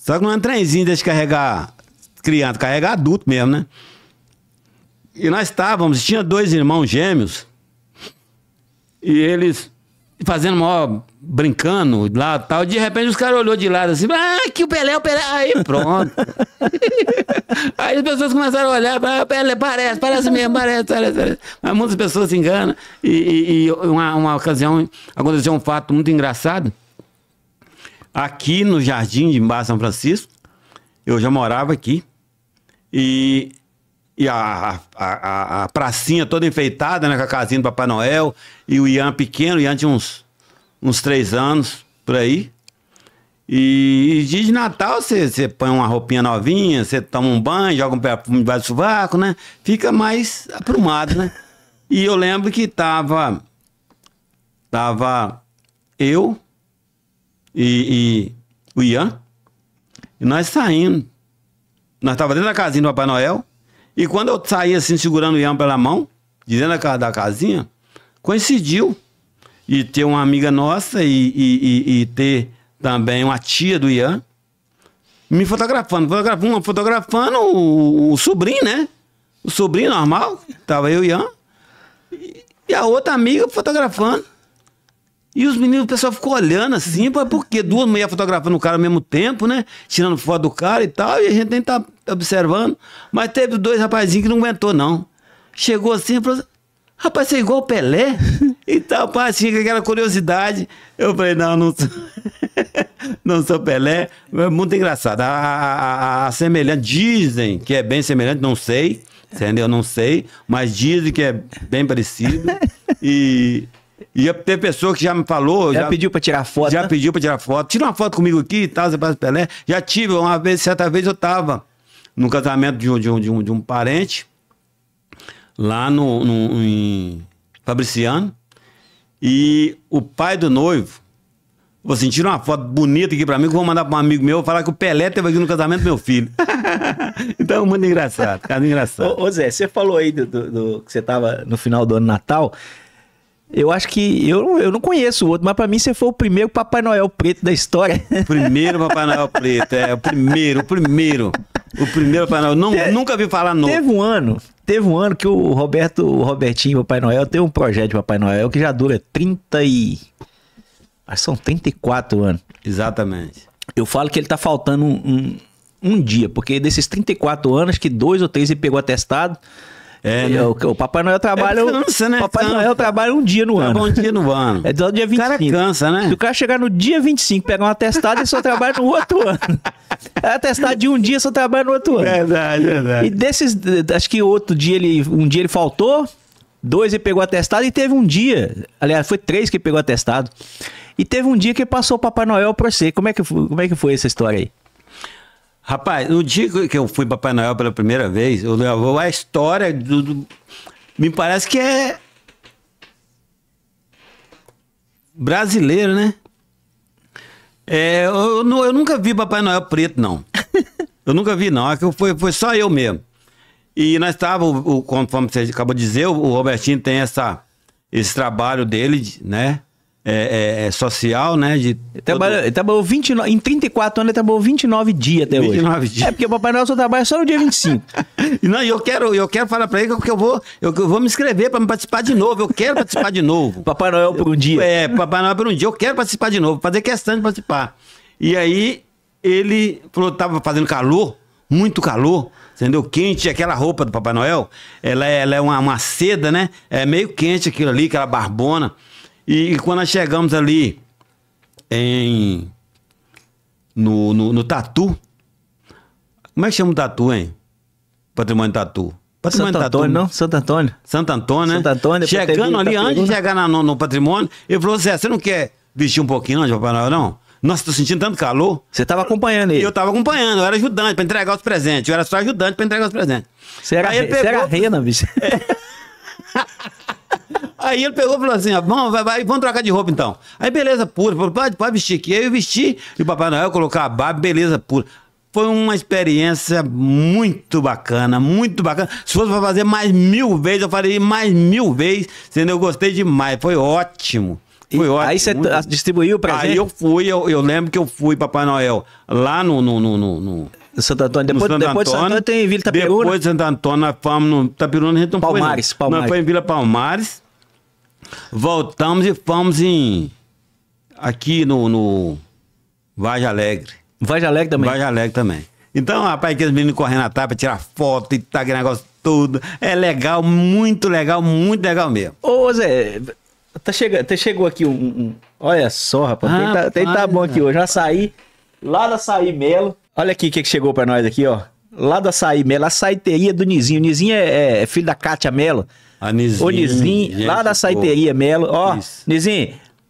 Só que não é um trenzinho de carregar criança, carregar adulto mesmo, né? E nós estávamos, tinha dois irmãos gêmeos, e eles fazendo maior brincando lá e tal. De repente os caras olhou de lado assim, ah, que o Pelé, o Pelé. Aí pronto. aí as pessoas começaram a olhar, ah, Pelé, parece, parece mesmo, parece, parece, parece. Mas muitas pessoas se enganam. E, e, e uma, uma ocasião aconteceu um fato muito engraçado aqui no Jardim de Bar São Francisco. Eu já morava aqui. E, e a, a, a, a pracinha toda enfeitada, né? Com a casinha do Papai Noel. E o Ian pequeno, o Ian tinha uns, uns três anos por aí. E, e dia de Natal você põe uma roupinha novinha, você toma um banho, joga um perfume debaixo do sovaco, né? Fica mais aprumado, né? E eu lembro que tava. Tava eu, e, e o Ian. E nós saindo. Nós estávamos dentro da casinha do Papai Noel. E quando eu saí assim, segurando o Ian pela mão, de dentro da, da casinha, coincidiu. E ter uma amiga nossa e, e, e ter também uma tia do Ian me fotografando. Fotografando, fotografando o, o, sobrinho, né? O sobrinho normal, tava eu e Ian. E a outra amiga fotografando. E os meninos, o pessoal ficou olhando assim, porque duas mulheres fotografando o cara ao mesmo tempo, né? Tirando foto do cara e tal, e a gente nem tá observando. Mas teve dois rapazinhos que não aguentou, não. Chegou assim e falou: assim, Rapaz, você é igual o Pelé? e então, tal, pá, assim, aquela curiosidade. Eu falei: Não, não sou, não sou Pelé. É muito engraçado. A, a, a, a semelhante, dizem que é bem semelhante, não sei, entendeu? Não sei, mas dizem que é bem parecido. E. E tem pessoa que já me falou. Já, já pediu pra tirar foto? Já né? pediu pra tirar foto. Tira uma foto comigo aqui e tal, Sebastião Pelé. Já tive, uma vez, certa vez eu tava no casamento de um, de um, de um, de um parente, lá no, no, em Fabriciano. E o pai do noivo falou assim, tira uma foto bonita aqui pra mim que eu vou mandar pra um amigo meu falar que o Pelé teve aqui no casamento do meu filho. então, muito engraçado, cara, engraçado. Ô, ô Zé, você falou aí do, do, do, que você tava no final do ano Natal. Eu acho que. Eu, eu não conheço o outro, mas para mim você foi o primeiro Papai Noel preto da história. Primeiro Papai Noel preto, é. O primeiro, o primeiro. O primeiro Papai Noel. Não, Te, nunca vi falar no. Teve um ano. Teve um ano que o Roberto, o Robertinho Papai Noel, tem um projeto de Papai Noel que já dura 30 e. Acho que são 34 anos. Exatamente. Eu falo que ele tá faltando um, um, um dia, porque desses 34 anos, que dois ou três ele pegou atestado. É, é, né? o, o, Papai Noel trabalha. É cansa, né? Papai cansa. Noel trabalha um dia no tá ano. um dia no ano. É do dia 25. O cara cansa, né? Se o cara chegar no dia 25, pegar um atestado, ele só trabalha no outro ano. É atestado de um dia, só trabalha no outro ano. Verdade, verdade. E desses. Acho que outro dia ele. Um dia ele faltou, dois ele pegou atestado e teve um dia. Aliás, foi três que pegou atestado. E teve um dia que passou o Papai Noel pra você. Como é que, como é que foi essa história aí? Rapaz, no dia que eu fui Papai Noel pela primeira vez, eu levo a história do, do, Me parece que é. Brasileiro, né? É, eu, eu, eu nunca vi Papai Noel preto, não. eu nunca vi, não. É que foi, foi só eu mesmo. E nós estávamos, conforme você acabou de dizer, o, o Robertinho tem essa, esse trabalho dele, né? É, é, é, social, né? De trabalhou, todo... trabalhou 29, em 34 anos ele trabalhou 29 dias até 29 hoje. dias. É porque o Papai Noel só trabalha só no dia 25. Não, eu quero, eu quero falar para ele que eu vou, eu, vou me inscrever para participar de novo. Eu quero participar de novo. Papai Noel por um dia. É, Papai Noel por um dia. Eu quero participar de novo, fazer questão de participar. E aí ele falou, tava fazendo calor, muito calor entendeu? Quente, aquela roupa do Papai Noel, ela, é, ela é uma, uma seda, né? É meio quente aquilo ali, aquela barbona. E, e quando nós chegamos ali em no, no, no, Tatu, como é que chama o Tatu, hein? Patrimônio Tatu. Patrimônio Santo Antônio, não? Santo Antônio. Santo Antônio, né? Santo Antônio. Chegando ali, antes de né? chegar na, no, no, patrimônio, ele falou, Zé, assim, ah, você não quer vestir um pouquinho não, Papai Noel, não? Nossa, tô sentindo tanto calor. Você tava acompanhando ele? Eu tava acompanhando, eu era ajudante pra entregar os presentes. Eu era só ajudante pra entregar os presentes. Você era, Aí ele pegou... você era rena, bicho. É. Aí ele pegou e falou assim: ah, vamos, vai, vai, vamos trocar de roupa então. Aí beleza pura, falou, pode, pode vestir aqui. Aí eu vesti e o Papai Noel colocou a barba, beleza pura. Foi uma experiência muito bacana, muito bacana. Se fosse pra fazer mais mil vezes, eu faria mais mil vezes, sendo eu gostei demais. Foi ótimo. Foi ótimo. Aí você muito... Tá, distribuiu o presente? Aí eu fui, eu, eu, lembro que eu fui, Papai Noel, lá no, no, no, no Santo Antônio. Depois, Santo depois Antônio, de Santo Antônio tem Vila Itaperuna. Depois de Santo Antônio, nós fomos no Itaperuna, a gente não Palmares, foi. Não. Palmares. Nós fomos em Vila Palmares. Voltamos e fomos em. Aqui no. no Vaja Alegre. Vaja Alegre também? Vaja Alegre também. Então, rapaz, aqueles meninos correndo na tapa, tirar foto e tá aquele negócio todo. É legal, muito legal, muito legal mesmo. Ô, Zé, tá chegando, até tá, chegou aqui um, um. Olha só, rapaz. Ah, tem, tá, tem tá bom aqui hoje. Açaí, lá da Açaí Melo. Olha aqui o que, que chegou pra nós aqui, ó. Lá da Açaí Melo, açaiteria do Nizinho. O Nizinho é, é filho da Cátia Melo. Anizinho, Ô, Nizin, lá da Saiteria Melo. Ó, Isso.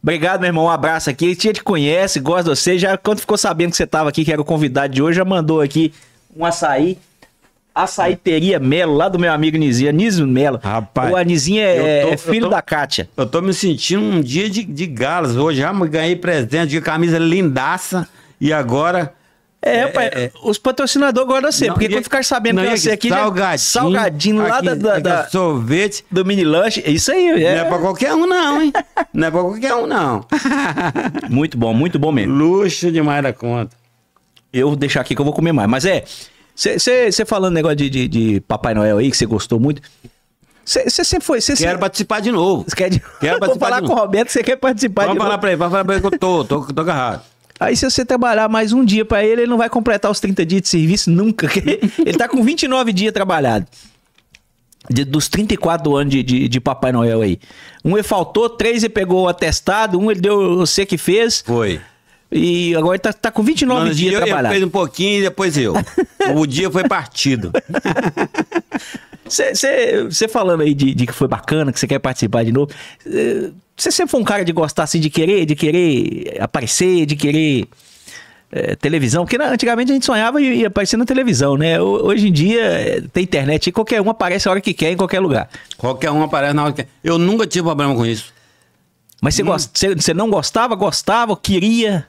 Obrigado, meu irmão. Um abraço aqui. Ele te conhece, gosta de você. Já quando ficou sabendo que você estava aqui, que era o convidado de hoje, já mandou aqui um açaí. Açaíteria Melo, lá do meu amigo Nizinho, Anizinho Melo. Rapaz. O Anizinho é, tô, é filho tô, da Kátia. Eu tô me sentindo um dia de, de galas hoje. Já ganhei presente de camisa lindaça e agora é, é, pai, é, é. os patrocinadores gostam de você, porque quando ficar sabendo não, que você aqui, né, salgadinho, salgadinho lá aqui, da, da aqui, é sorvete, do mini lanche, é isso aí. É. Não é pra qualquer um não, hein? não é pra qualquer um não. muito bom, muito bom mesmo. Luxo demais da conta. Eu vou deixar aqui que eu vou comer mais, mas é, você falando negócio de, de, de Papai Noel aí, que você gostou muito, você sempre foi. Cê, Quero participar de novo. Cê quer de... Quero participar Vou falar com o Roberto, você quer participar Vamos de falar Pra ele, vamos falar pra ele que eu tô, tô, tô agarrado. Aí se você trabalhar mais um dia para ele, ele não vai completar os 30 dias de serviço nunca. ele tá com 29 dias trabalhado. De, dos 34 anos de, de, de, Papai Noel aí. Um ele faltou, três ele pegou o atestado, um ele deu você que fez. Foi. E agora tá, tá com 29 Mano, dias eu, trabalhado. Ele fez um pouquinho e depois eu. o dia foi partido. Você falando aí de, de, que foi bacana, que você quer participar de novo, você sempre foi um cara de gostar assim, de querer, de querer aparecer, de querer é, televisão, porque antigamente a gente sonhava e ia aparecer na televisão, né? Hoje em dia eh, tem internet e qualquer um aparece a hora que quer em qualquer lugar. Qualquer um aparece na hora que quer. Eu nunca tive problema com isso. Mas você, hum. gost... você não gostava, gostava, queria?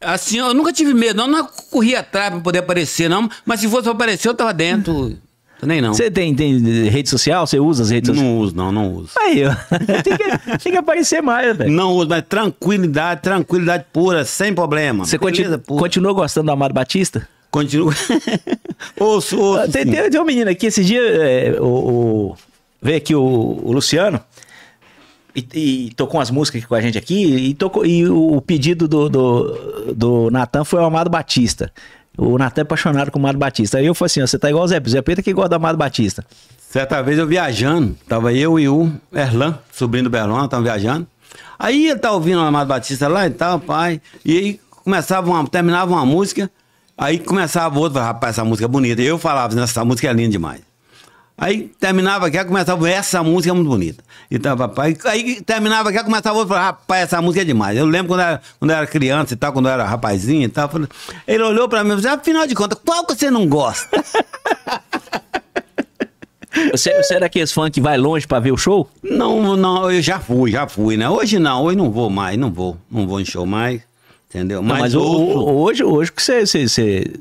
Assim, eu nunca tive medo, não, não corria atrás pra poder aparecer, não. Mas se fosse pra aparecer, eu tava dentro. Hum. Nem não. Você tem, tem eh, rede social? Você usa as redes não sociais? Não uso, não, não uso. Aí, ó. tem, que, tem que aparecer mais, velho. Não uso, mas tranquilidade, tranquilidade pura, sem problema. Você continu, continuou gostando do Amado Batista? Continua. ouço, ouço. Ah, tem, tem, tem um menino aqui, esse dia, é, o, o, veio aqui o, o Luciano, e, e, tocou umas músicas com a gente aqui, e, tocou, e o, o pedido do, do, do Natan foi o Amado Batista. O Natan é apaixonado com o Mário Batista. Aí eu falei assim: ó, você tá igual o Zé Pedro. Zé Pedro que gosta do Mário Batista. Certa vez eu viajando, tava eu e o Erlan, sobrinho do Berlão, tava viajando. Aí ele tá ouvindo o Amado Batista lá e tal, pai. E aí começava uma, terminava uma música, aí começava outra, rapaz, essa música é bonita. E eu falava, essa música é linda demais. Aí terminava aqui, começava, essa música é muito bonita. E então, tava, aí terminava aqui, começava outro, rapaz, essa música é demais. Eu lembro quando eu era, quando era criança e tal, quando eu era rapazinho e tal. Ele olhou pra mim e disse, afinal de contas, qual que você não gosta? Você, você é daqueles fãs que vai longe pra ver o show? Não, não, eu já fui, já fui, né? Hoje não, hoje não vou mais, não vou, não vou em show mais. Entendeu? Mas, não, mas hoje, hoje que você, você,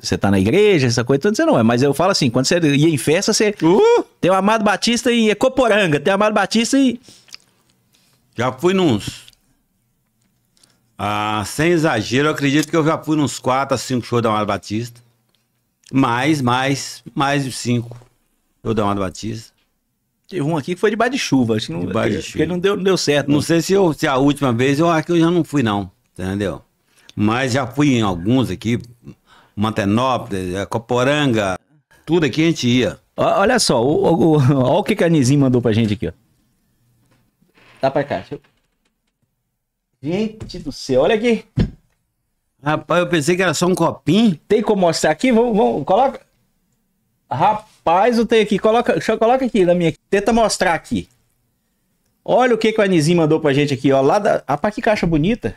você, tá na igreja, essa coisa toda, então você não é. Mas eu falo assim, quando você ia em festa, você uh! tem o Amado Batista e Ecoporanga, é tem o Amado Batista e... Já fui nos... Ah, sem exagero, eu acredito que eu já fui nos quatro a cinco shows da Amado Batista. Mais, mais, mais de cinco shows da Amado Batista. Teve um aqui que foi de baixo de chuva, acho que não, de de chuva. não, deu, não deu certo. Não. não né? sei se, eu, se a última vez, eu acho que eu já não fui não, entendeu? Mas já fui em alguns aqui, Mantenópolis, eh, Coporanga, tudo aqui a gente ia. Olha só, o, o, o, o que a Nizim mandou pra gente aqui, ó. Dá pra cá, deixa eu... Gente do céu, olha aqui. Rapaz, eu pensei que era só um copinho. Tem como mostrar aqui? Vamos, vamos coloca. Rapaz, eu tenho aqui. Coloca, deixa eu coloca aqui na minha. Tenta mostrar aqui. Olha o que, que o Anizim mandou pra gente aqui, ó. Lá da. Rapaz, que caixa bonita.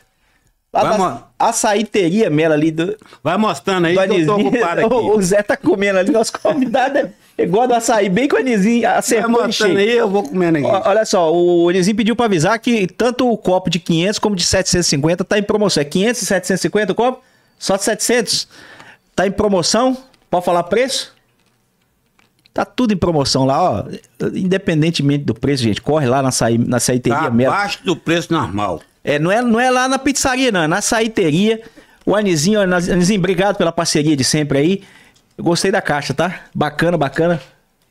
Lá da açaíteria Mela ali do. Vai mostrando aí do eu tô ocupado aqui. O, o Zé tá comendo ali, nosso convidado é igual do açaí, bem com o Anizinho. Acertou Vai mostrando aí, eu vou comendo aqui. O, olha só, o Anizinho pediu pra avisar que tanto o copo de 500 como de 750 tá em promoção. É 500 e 750 o copo? Só de 700? Tá em promoção? Pode falar preço? Tá tudo em promoção lá, ó. Independentemente do preço, gente. Corre lá na, açaí, na açaíteria tá Mela. Abaixo do preço normal. É, não, é, não é lá na pizzaria, não, é na saiteria. O Anizinho, Anizinho, obrigado pela parceria de sempre aí. Eu gostei da caixa, tá? Bacana, bacana.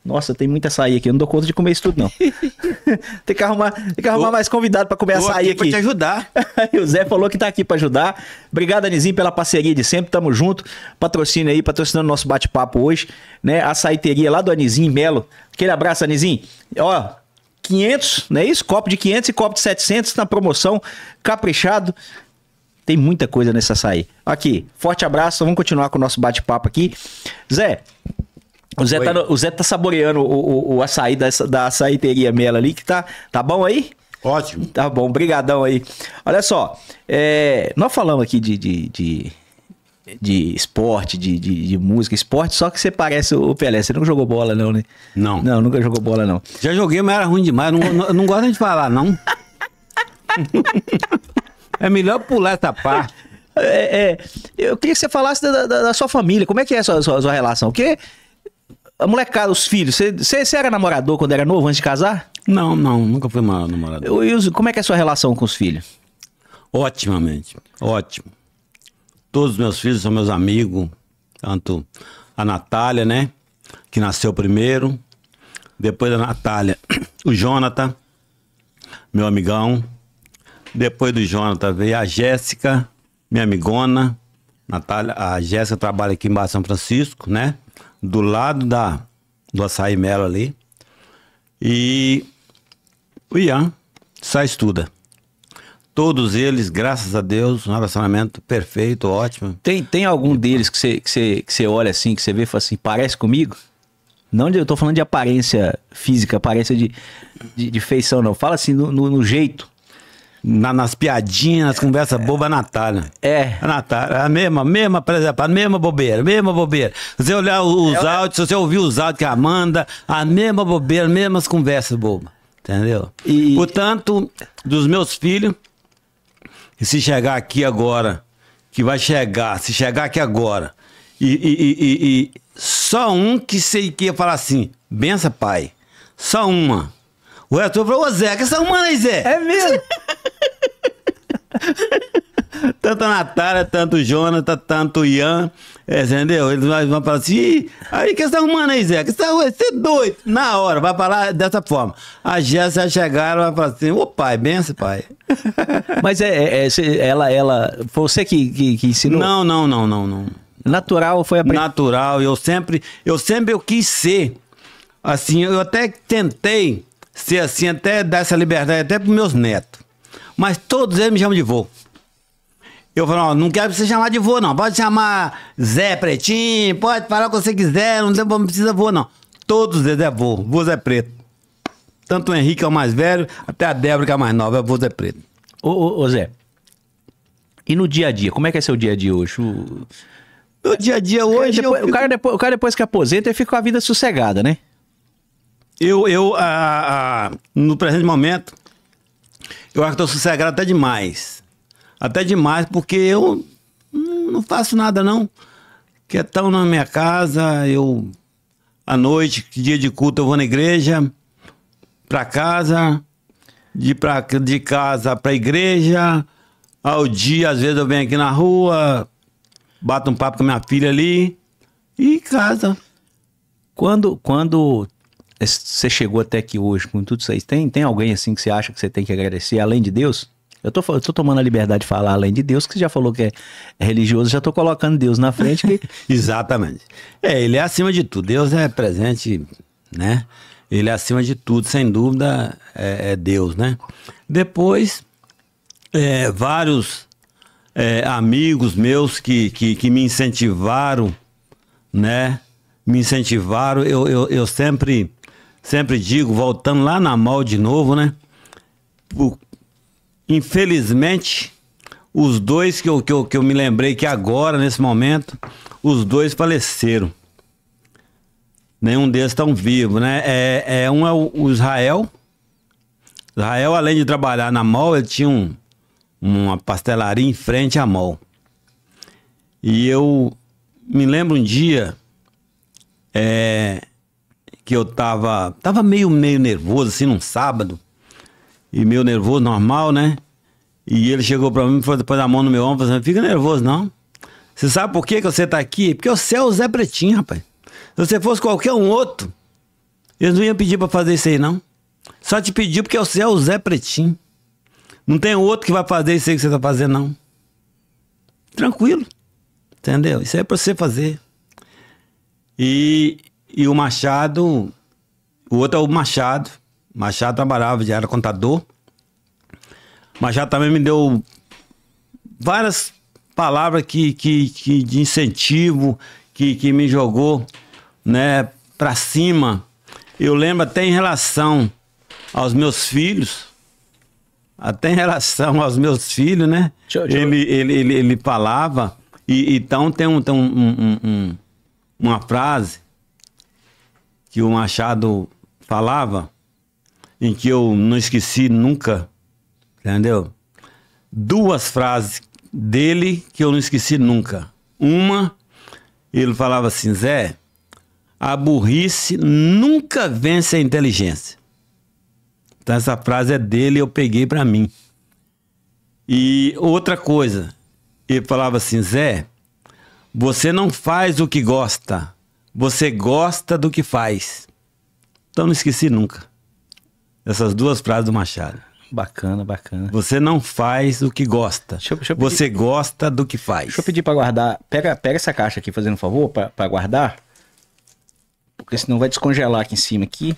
Nossa, tem muita açaí aqui. Eu não dou conta de comer isso tudo, não. tem que arrumar, tem que arrumar Ô, mais convidado para comer açaí aqui. aqui. Pra te ajudar. o Zé falou que tá aqui para ajudar. Obrigado, Anizinho, pela parceria de sempre. Tamo junto. Patrocina aí, patrocinando nosso bate-papo hoje. Né? saiteria lá do Anizinho Melo. Aquele abraço, Anizinho. Ó, 500, não é isso? Copo de 500 e copo de 700 na promoção, caprichado. Tem muita coisa nesse açaí. Aqui, forte abraço, vamos continuar com o nosso bate-papo aqui. Zé, o Zé, tá, no, o Zé tá saboreando o, o, o açaí da, da açaíteria Mela ali, que tá, tá bom aí? Ótimo. Tá bom, brigadão aí. Olha só, é, nós falamos aqui de, de, de de esporte, de, de, de, música, esporte, só que você parece o Pelé. Você nunca jogou bola, não, né? Não. Não, nunca jogou bola, não. Já joguei, mas era ruim demais. Não, não, não gosto de falar, não. é melhor pular essa parte. É, é, eu queria que você falasse da, da, da, sua família. Como é que é a sua, sua, sua relação? Porque a molecada, os filhos, você, você, era namorador quando era novo, antes de casar? Não, não, nunca fui namorador. Eu, eu, como é que é a sua relação com os filhos? Otimamente, ótimo. Todos os meus filhos são meus amigos, tanto a Natália, né? Que nasceu primeiro. Depois da Natália, o Jonathan, meu amigão. Depois do Jonathan veio a Jéssica, minha amigona. Natália, a Jéssica trabalha aqui em Bar São Francisco, né? Do lado da, do Açaí Melo ali. E o Ian só estuda. Todos eles, graças a Deus, um relacionamento perfeito, ótimo. Tem, tem algum deles que você que você, que você olha assim, que você vê e fala assim, parece comigo? Não, de, eu tô falando de aparência física, aparência de, de, de feição, não. Fala assim, no, no, no jeito. Na, nas piadinhas, nas conversas é. bobas, a Natália. É. A Natália, a mesma, mesma, por exemplo, a mesma bobeira, mesma bobeira. Se você olhar os é, áudios, se você ouvir os áudios que a Amanda, a mesma bobeira, mesmas conversas bobas. Entendeu? E... Portanto, dos meus filhos, se chegar aqui agora, que vai chegar, se chegar aqui agora, e, e, e, e só um que sei que ia falar assim, bença pai, só uma. O resto falou, ô Zeca, só uma, aí, Zé? É mesmo? tanto a Natália, tanto o Jonathan, tanto o Ian, entendeu? Eles vão falar assim, aí que você tá arrumando aí, Zé? Que você tá arrumando? Você é doido. Na hora, vai falar dessa forma. A Jéssica chegar, e vai falar assim, ô pai, benção, pai. Mas é, é, é, ela, ela, foi você que, que, que ensinou? Não, não, não, não, não. Natural foi a... Natural, eu sempre, eu sempre eu quis ser, assim, eu até tentei ser assim, até dar essa liberdade até pros meus netos. Mas todos eles me chamam de vô. Eu falo, não, não quero que você chamar de vô, não. Pode chamar Zé Pretinho, pode falar o que você quiser, não, tem, não precisa vô, não. Todos eles é vô, vô Zé Preto. Tanto o Henrique é o mais velho, até a Débora que é a mais nova, é vô Zé Preto. Ô, ô, ô Zé, e no dia a dia, como é que é seu dia a dia hoje? O... dia a dia hoje. Depois, fico... o, cara depois, o cara depois que aposenta, ele fica com a vida sossegada, né? Eu, eu ah, ah, no presente momento, eu acho que estou sossegado até demais. Até demais, porque eu não faço nada, não. Quietão na minha casa, eu. À noite, dia de culto, eu vou na igreja, pra casa, de, pra, de casa pra igreja, ao dia, às vezes eu venho aqui na rua, bato um papo com minha filha ali e casa. Quando, quando você chegou até aqui hoje com tudo isso aí, tem, tem alguém assim que você acha que você tem que agradecer, além de Deus? Eu tô, eu tô tomando a liberdade de falar além de Deus, que você já falou que é religioso, já tô colocando Deus na frente. Que... Exatamente. É, ele é acima de tudo. Deus é presente, né? Ele é acima de tudo, sem dúvida, é, é Deus, né? Depois, é, vários é, amigos meus que, que, que, me incentivaram, né? Me incentivaram. Eu, eu, eu sempre, sempre digo, voltando lá na mal de novo, né? Infelizmente, os dois que eu, que, eu, que eu me lembrei que agora, nesse momento, os dois faleceram. Nenhum deles estão vivo, né? É, é, um é o Israel. Israel, além de trabalhar na MOL, ele tinha um, uma pastelaria em frente à MOL. E eu me lembro um dia é, que eu tava, tava meio, meio nervoso, assim, num sábado e meio nervoso, normal, né? E ele chegou para mim, foi depois da mão no meu ombro, falando, fica nervoso não. Você sabe por que, que você tá aqui? Porque você é o Zé Pretinho, rapaz. Se você fosse qualquer um outro, eles não iam pedir para fazer isso aí, não. Só te pediu porque você é o Zé Pretinho. Não tem outro que vai fazer isso aí que você tá fazendo, não. Tranquilo. Entendeu? Isso aí é pra você fazer. E, e o Machado, o outro é o Machado. Machado trabalhava, já era contador. Machado também me deu várias palavras que, que, que de incentivo, que, que me jogou né, para cima. Eu lembro até em relação aos meus filhos, até em relação aos meus filhos, né? Tchau, tchau. Ele, ele, ele, ele, falava, e, então tem, um, tem um, um, um, uma frase que o Machado falava, em que eu não esqueci nunca, entendeu? Duas frases dele que eu não esqueci nunca. Uma, ele falava assim, Zé, a burrice nunca vence a inteligência. Então essa frase é dele, eu peguei para mim. E outra coisa, ele falava assim, Zé, você não faz o que gosta, você gosta do que faz. Então não esqueci nunca. Essas duas frases do Machado. Bacana, bacana. Você não faz o que gosta. Deixa eu, deixa eu pedir... Você gosta do que faz. Deixa eu pedir para guardar. Pega, pega essa caixa aqui, fazendo um favor, para guardar. Porque senão vai descongelar aqui em cima aqui.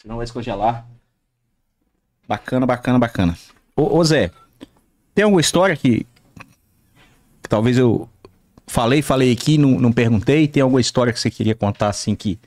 Senão vai descongelar. Bacana, bacana, bacana. Ô, ô Zé, tem alguma história que, que talvez eu falei, falei aqui, não, não perguntei? Tem alguma história que você queria contar assim que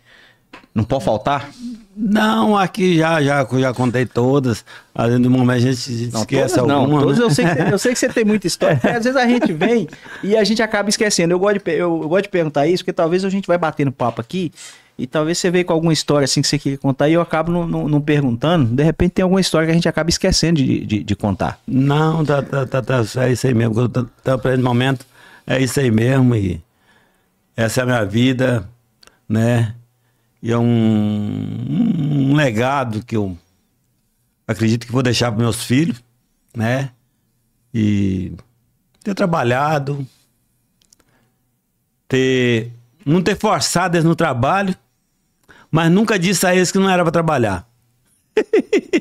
não pode faltar? Não, aqui já, já, já contei todas. Além do no momento, a gente não, esquece todas, alguma. Não, todas né? eu, sei que, eu sei que você tem muita história. às vezes a gente vem e a gente acaba esquecendo. Eu gosto, de, eu, eu gosto de perguntar isso, porque talvez a gente vai batendo papo aqui e talvez você veja com alguma história assim que você queria contar e eu acabo não, não, não, perguntando. De repente tem alguma história que a gente acaba esquecendo de, de, de contar. Não, tá, tá, tá, tá, é isso aí mesmo. até o presente momento, é isso aí mesmo. E essa é a minha vida, né? E é um, um legado que eu acredito que vou deixar para meus filhos, né? E ter trabalhado, ter não ter forçado eles no trabalho, mas nunca disse a eles que não era para trabalhar.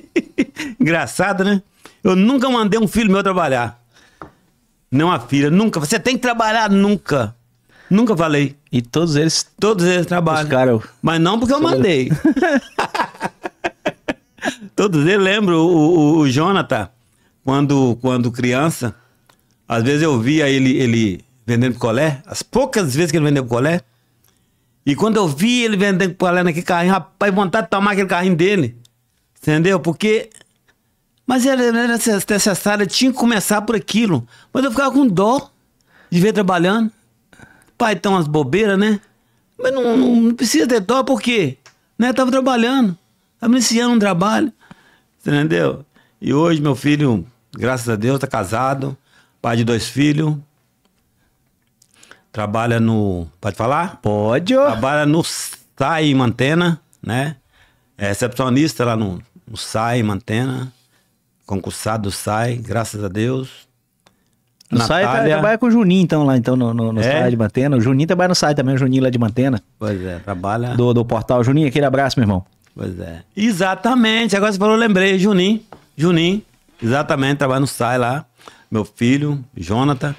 Engraçado, né? Eu nunca mandei um filho meu trabalhar. Não a filha, nunca. Você tem que trabalhar, nunca. Nunca falei. E todos eles? Todos eles trabalham. Mas não porque eu mandei. todos eles, lembro o, o, o Jonathan, quando, quando criança, às vezes eu via ele, ele vendendo colé, as poucas vezes que ele vendeu colé, e quando eu vi ele vendendo galera naquele carrinho, rapaz, vontade de tomar aquele carrinho dele. Entendeu? Porque. Mas era, necessário, tinha que começar por aquilo. Mas eu ficava com dó de ver trabalhando. Pai, tem umas bobeiras, né? Mas não, não, não precisa ter dó, por quê? Né? Eu tava trabalhando. Tava iniciando um trabalho. Entendeu? E hoje meu filho, graças a Deus, tá casado, pai de dois filhos trabalha no. Pode falar? Pode. Trabalha no SAI Mantena, né? É recepcionista lá no, no SAI Mantena. Concursado do SAI, graças a Deus. No tá- Natália... SAI trabalha com o Juninho, então, lá então, no, no, no é? SAI de Mantena. O Juninho trabalha no SAI também, o Juninho lá de Mantena. Pois é, trabalha. Do, do portal. Juninho, aquele abraço, meu irmão. Pois é. Exatamente, agora você falou, lembrei, Juninho. Juninho, exatamente, trabalha no SAI lá. Meu filho, Jonathan.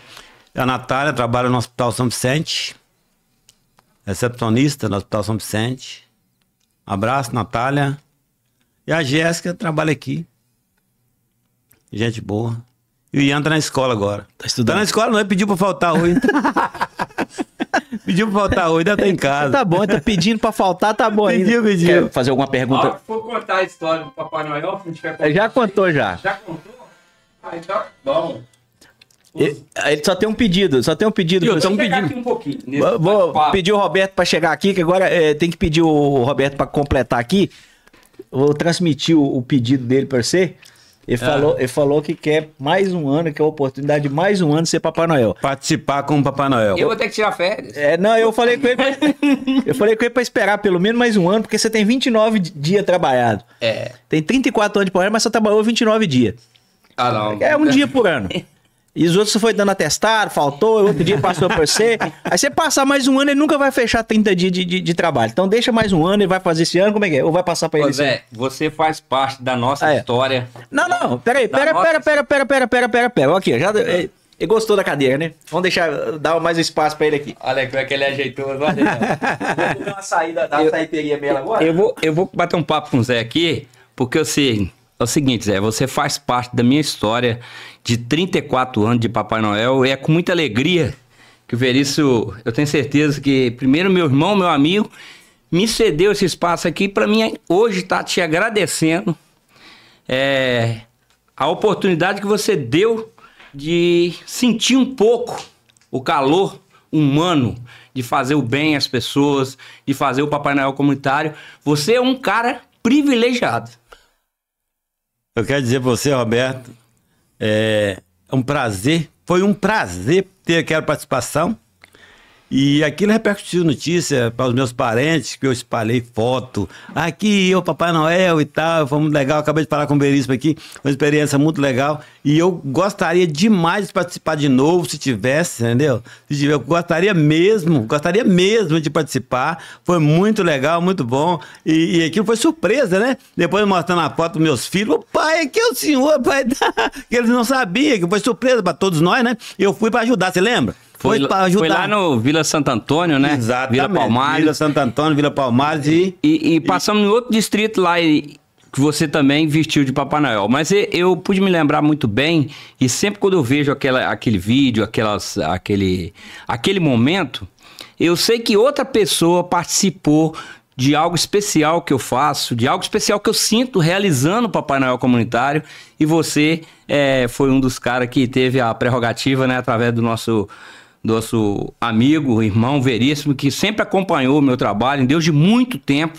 É a Natália trabalha no Hospital São Vicente, recepcionista é no Hospital São Vicente. Abraço, Natália. E a Jéssica trabalha aqui. Gente boa. E o Ian tá na escola agora. Tá estudando? Tá na escola, não é? Pediu pra faltar hoje. pediu pra faltar hoje, ainda tá em casa. Tá bom, tá pedindo pra faltar, tá bom pediu, ainda. Pediu, Quer fazer alguma pergunta? vou contar a história do Papai Noel, a gente vai Já contou, já. Já contou? Ah, então, bom. Ele, ele só tem um pedido, só tem um pedido. Eu tenho um pedido. Aqui um pouquinho, vou pedir o Roberto para chegar aqui, que agora é, tem que pedir o Roberto para completar aqui. Vou transmitir o, o pedido dele para você. Ele, ah. falou, ele falou que quer mais um ano, que é a oportunidade de mais um ano ser Papai Noel. Participar com o Papai Noel. Eu vou ter que tirar férias. É, não, eu falei com ele pra, eu falei com ele esperar pelo menos mais um ano, porque você tem 29 dias trabalhado. É. Tem 34 anos de programa, mas você trabalhou 29 dias. Ah, não. É um dia por ano. E os outros foi dando atestado, faltou, outro dia passou por você. Aí você passar mais um ano, ele nunca vai fechar 30 dias de, de, de, trabalho. Então deixa mais um ano, ele vai fazer esse ano, como é que é? Ou vai passar pra ele Ô, esse Zé, você faz parte da nossa ah, é. história. Não, não, peraí, pera, nossa... pera, pera, pera, pera, pera, pera, pera. Aqui, é, já... Ele gostou da cadeira, né? Vamos deixar, dar mais espaço pra ele aqui. Olha como é que ele é ajeitou. Olha vou dar uma saída da saiteria mesmo agora. Eu vou, eu vou bater um papo com o Zé aqui, porque é eu assim... É o seguinte, Zé, você faz parte da minha história de 34 anos de Papai Noel e é com muita alegria que o Verício, eu tenho certeza que primeiro meu irmão, meu amigo, me cedeu esse espaço aqui para mim hoje estar tá te agradecendo é, a oportunidade que você deu de sentir um pouco o calor humano, de fazer o bem às pessoas, de fazer o Papai Noel comunitário. Você é um cara privilegiado. Eu quero dizer para você, Roberto, é, é um prazer, foi um prazer ter aquela participação. E aquilo é repercutiu notícia para os meus parentes, que eu espalhei foto. Aqui eu, Papai Noel e tal, foi muito legal. Acabei de falar com o Berispa aqui, uma experiência muito legal. E eu gostaria demais de participar de novo, se tivesse, entendeu? Se tiver, eu gostaria mesmo, gostaria mesmo de participar. Foi muito legal, muito bom. E, e aquilo foi surpresa, né? Depois mostrando a foto dos meus filhos, o pai, aqui é o senhor, pai, que eles não sabiam, que foi surpresa para todos nós, né? Eu fui para ajudar, você lembra? Foi, foi, lá, foi lá no Vila Santo Antônio, né? Exatamente. Vila Palmares. Vila Santo Antônio, Vila Palmares e... E, e passamos e... em outro distrito lá e que você também vestiu de Papai Noel. Mas eu, eu pude me lembrar muito bem e sempre quando eu vejo aquela, aquele vídeo, aquelas, aquele, aquele momento, eu sei que outra pessoa participou de algo especial que eu faço, de algo especial que eu sinto realizando o Papai Noel comunitário e você é, foi um dos caras que teve a prerrogativa, né, através do nosso nosso amigo, irmão veríssimo, que sempre acompanhou o meu trabalho, desde muito tempo.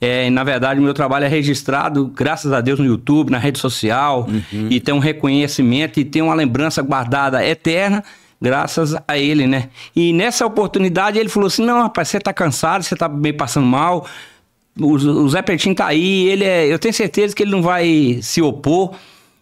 É, na verdade, meu trabalho é registrado, graças a Deus, no YouTube, na rede social, uhum. e tem um reconhecimento e tem uma lembrança guardada eterna, graças a ele, né? E nessa oportunidade ele falou assim: não, rapaz, você tá cansado, você tá bem passando mal, o, o Zé Petinho tá aí, ele é, eu tenho certeza que ele não vai se opor.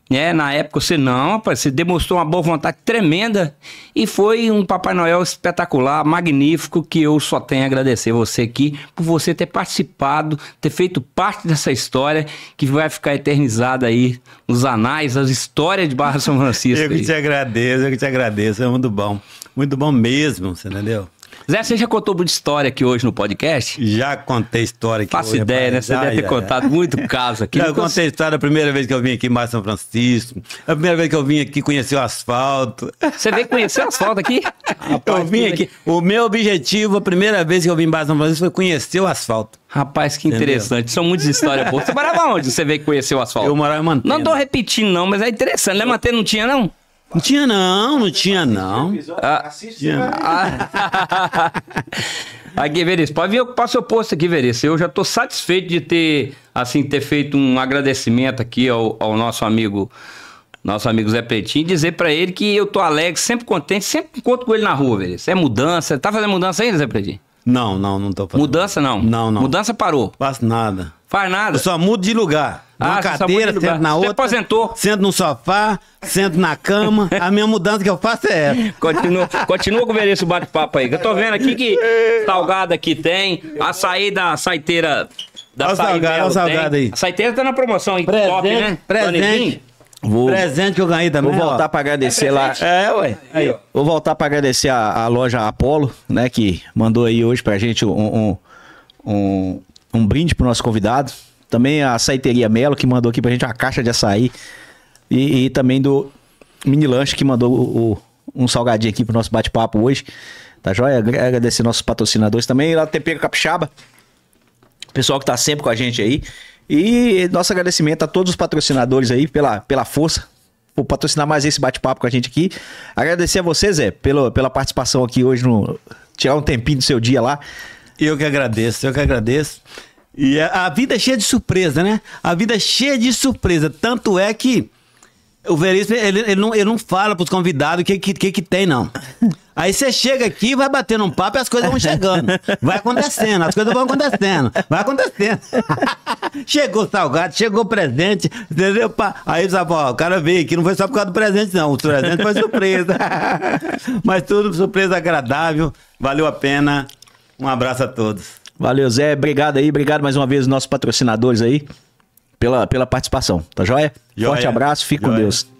Né? Na época você não, rapaz, você demonstrou uma boa vontade tremenda e foi um Papai Noel espetacular, magnífico, que eu só tenho a agradecer você aqui por você ter participado, ter feito parte dessa história que vai ficar eternizada aí nos anais, as histórias de Barra São Francisco. eu que aí. te agradeço, eu que te agradeço, é muito bom. Muito bom mesmo, você entendeu? Zé, você já contou muita história aqui hoje no podcast? Já contei história aqui Faço hoje, ideia, né? Você já, deve já, ter já, contado muito caso aqui. Já contei cons... história a primeira vez que eu vim aqui em São Francisco, a primeira vez que eu vim aqui conhecer o asfalto. Você veio conhecer o asfalto aqui? Rapaz, eu vim aqui. O meu objetivo, a primeira vez que eu vim em São Francisco, foi conhecer o asfalto. Rapaz, que interessante. Entendeu? São muitas histórias boas. Você morava onde? Você veio conhecer o asfalto? Eu morava em Mantena. Não tô repetindo, não, mas é interessante, né? Mantena não tinha, não? Não tinha não, não tinha não. Ah, tinha. aqui, Veríssimo, pode vir ocupar seu posto aqui, Veríssimo. Eu já estou satisfeito de ter, assim, ter feito um agradecimento aqui ao, ao nosso amigo, nosso amigo Zé Pretinho, dizer para ele que eu tô alegre, sempre contente, sempre encontro com ele na rua, Veríssimo. É mudança, tá fazendo mudança ainda, Zé Pretinho? Não, não, não tô fazendo. Mudança não? Não, não. Mudança parou? Faço nada. Faz nada. Eu só mudo de lugar. De uma ah, cadeira, sento na outra. Você aposentou. Sento no sofá, sento na cama. a minha mudança que eu faço é essa. Continua, continua com esse bate-papo aí. Eu tô vendo aqui que salgada aqui tem. Açaí da saiteira. Da olha salgada, olha salgada aí. A saiteira tá na promoção aí. Presente, top, né? Presente. Vou... Presente que eu ganhei também. Vou voltar para agradecer é lá. É, ué. Aí, Vou voltar para agradecer a, a, loja Apolo né? Que mandou aí hoje pra gente um, um, um um brinde pro nosso convidado. Também a Saiteria Melo, que mandou aqui pra gente uma caixa de açaí. E, e também do Mini Lanche, que mandou o, o, um salgadinho aqui pro nosso bate-papo hoje. Tá joia? Agradecer nossos patrocinadores também. Lá do TP Capixaba. Pessoal que tá sempre com a gente aí. E nosso agradecimento a todos os patrocinadores aí pela, pela força, por patrocinar mais esse bate-papo com a gente aqui. Agradecer a você, Zé, pelo, pela participação aqui hoje, no, tirar um tempinho do seu dia lá eu que agradeço, eu que agradeço. E a, é, a vida é cheia de surpresa, né? A vida é cheia de surpresa. Tanto é que o Veríssimo, ele, ele, não, ele não fala pros convidados o que, que, que, que tem, não. Aí você chega aqui, vai batendo um papo e as coisas vão chegando. Vai acontecendo, as coisas vão acontecendo. Vai acontecendo. chegou salgado, chegou presente, entendeu? Aí sabe, ó, o cara veio aqui, não foi só por causa do presente, não. O presente foi surpresa. Mas tudo surpresa agradável, valeu a pena. Um abraço a todos. Valeu, Zé. Obrigado aí. Obrigado mais uma vez aos nossos patrocinadores aí pela, pela participação. Tá joia? joia. Forte abraço. Fique joia. com Deus.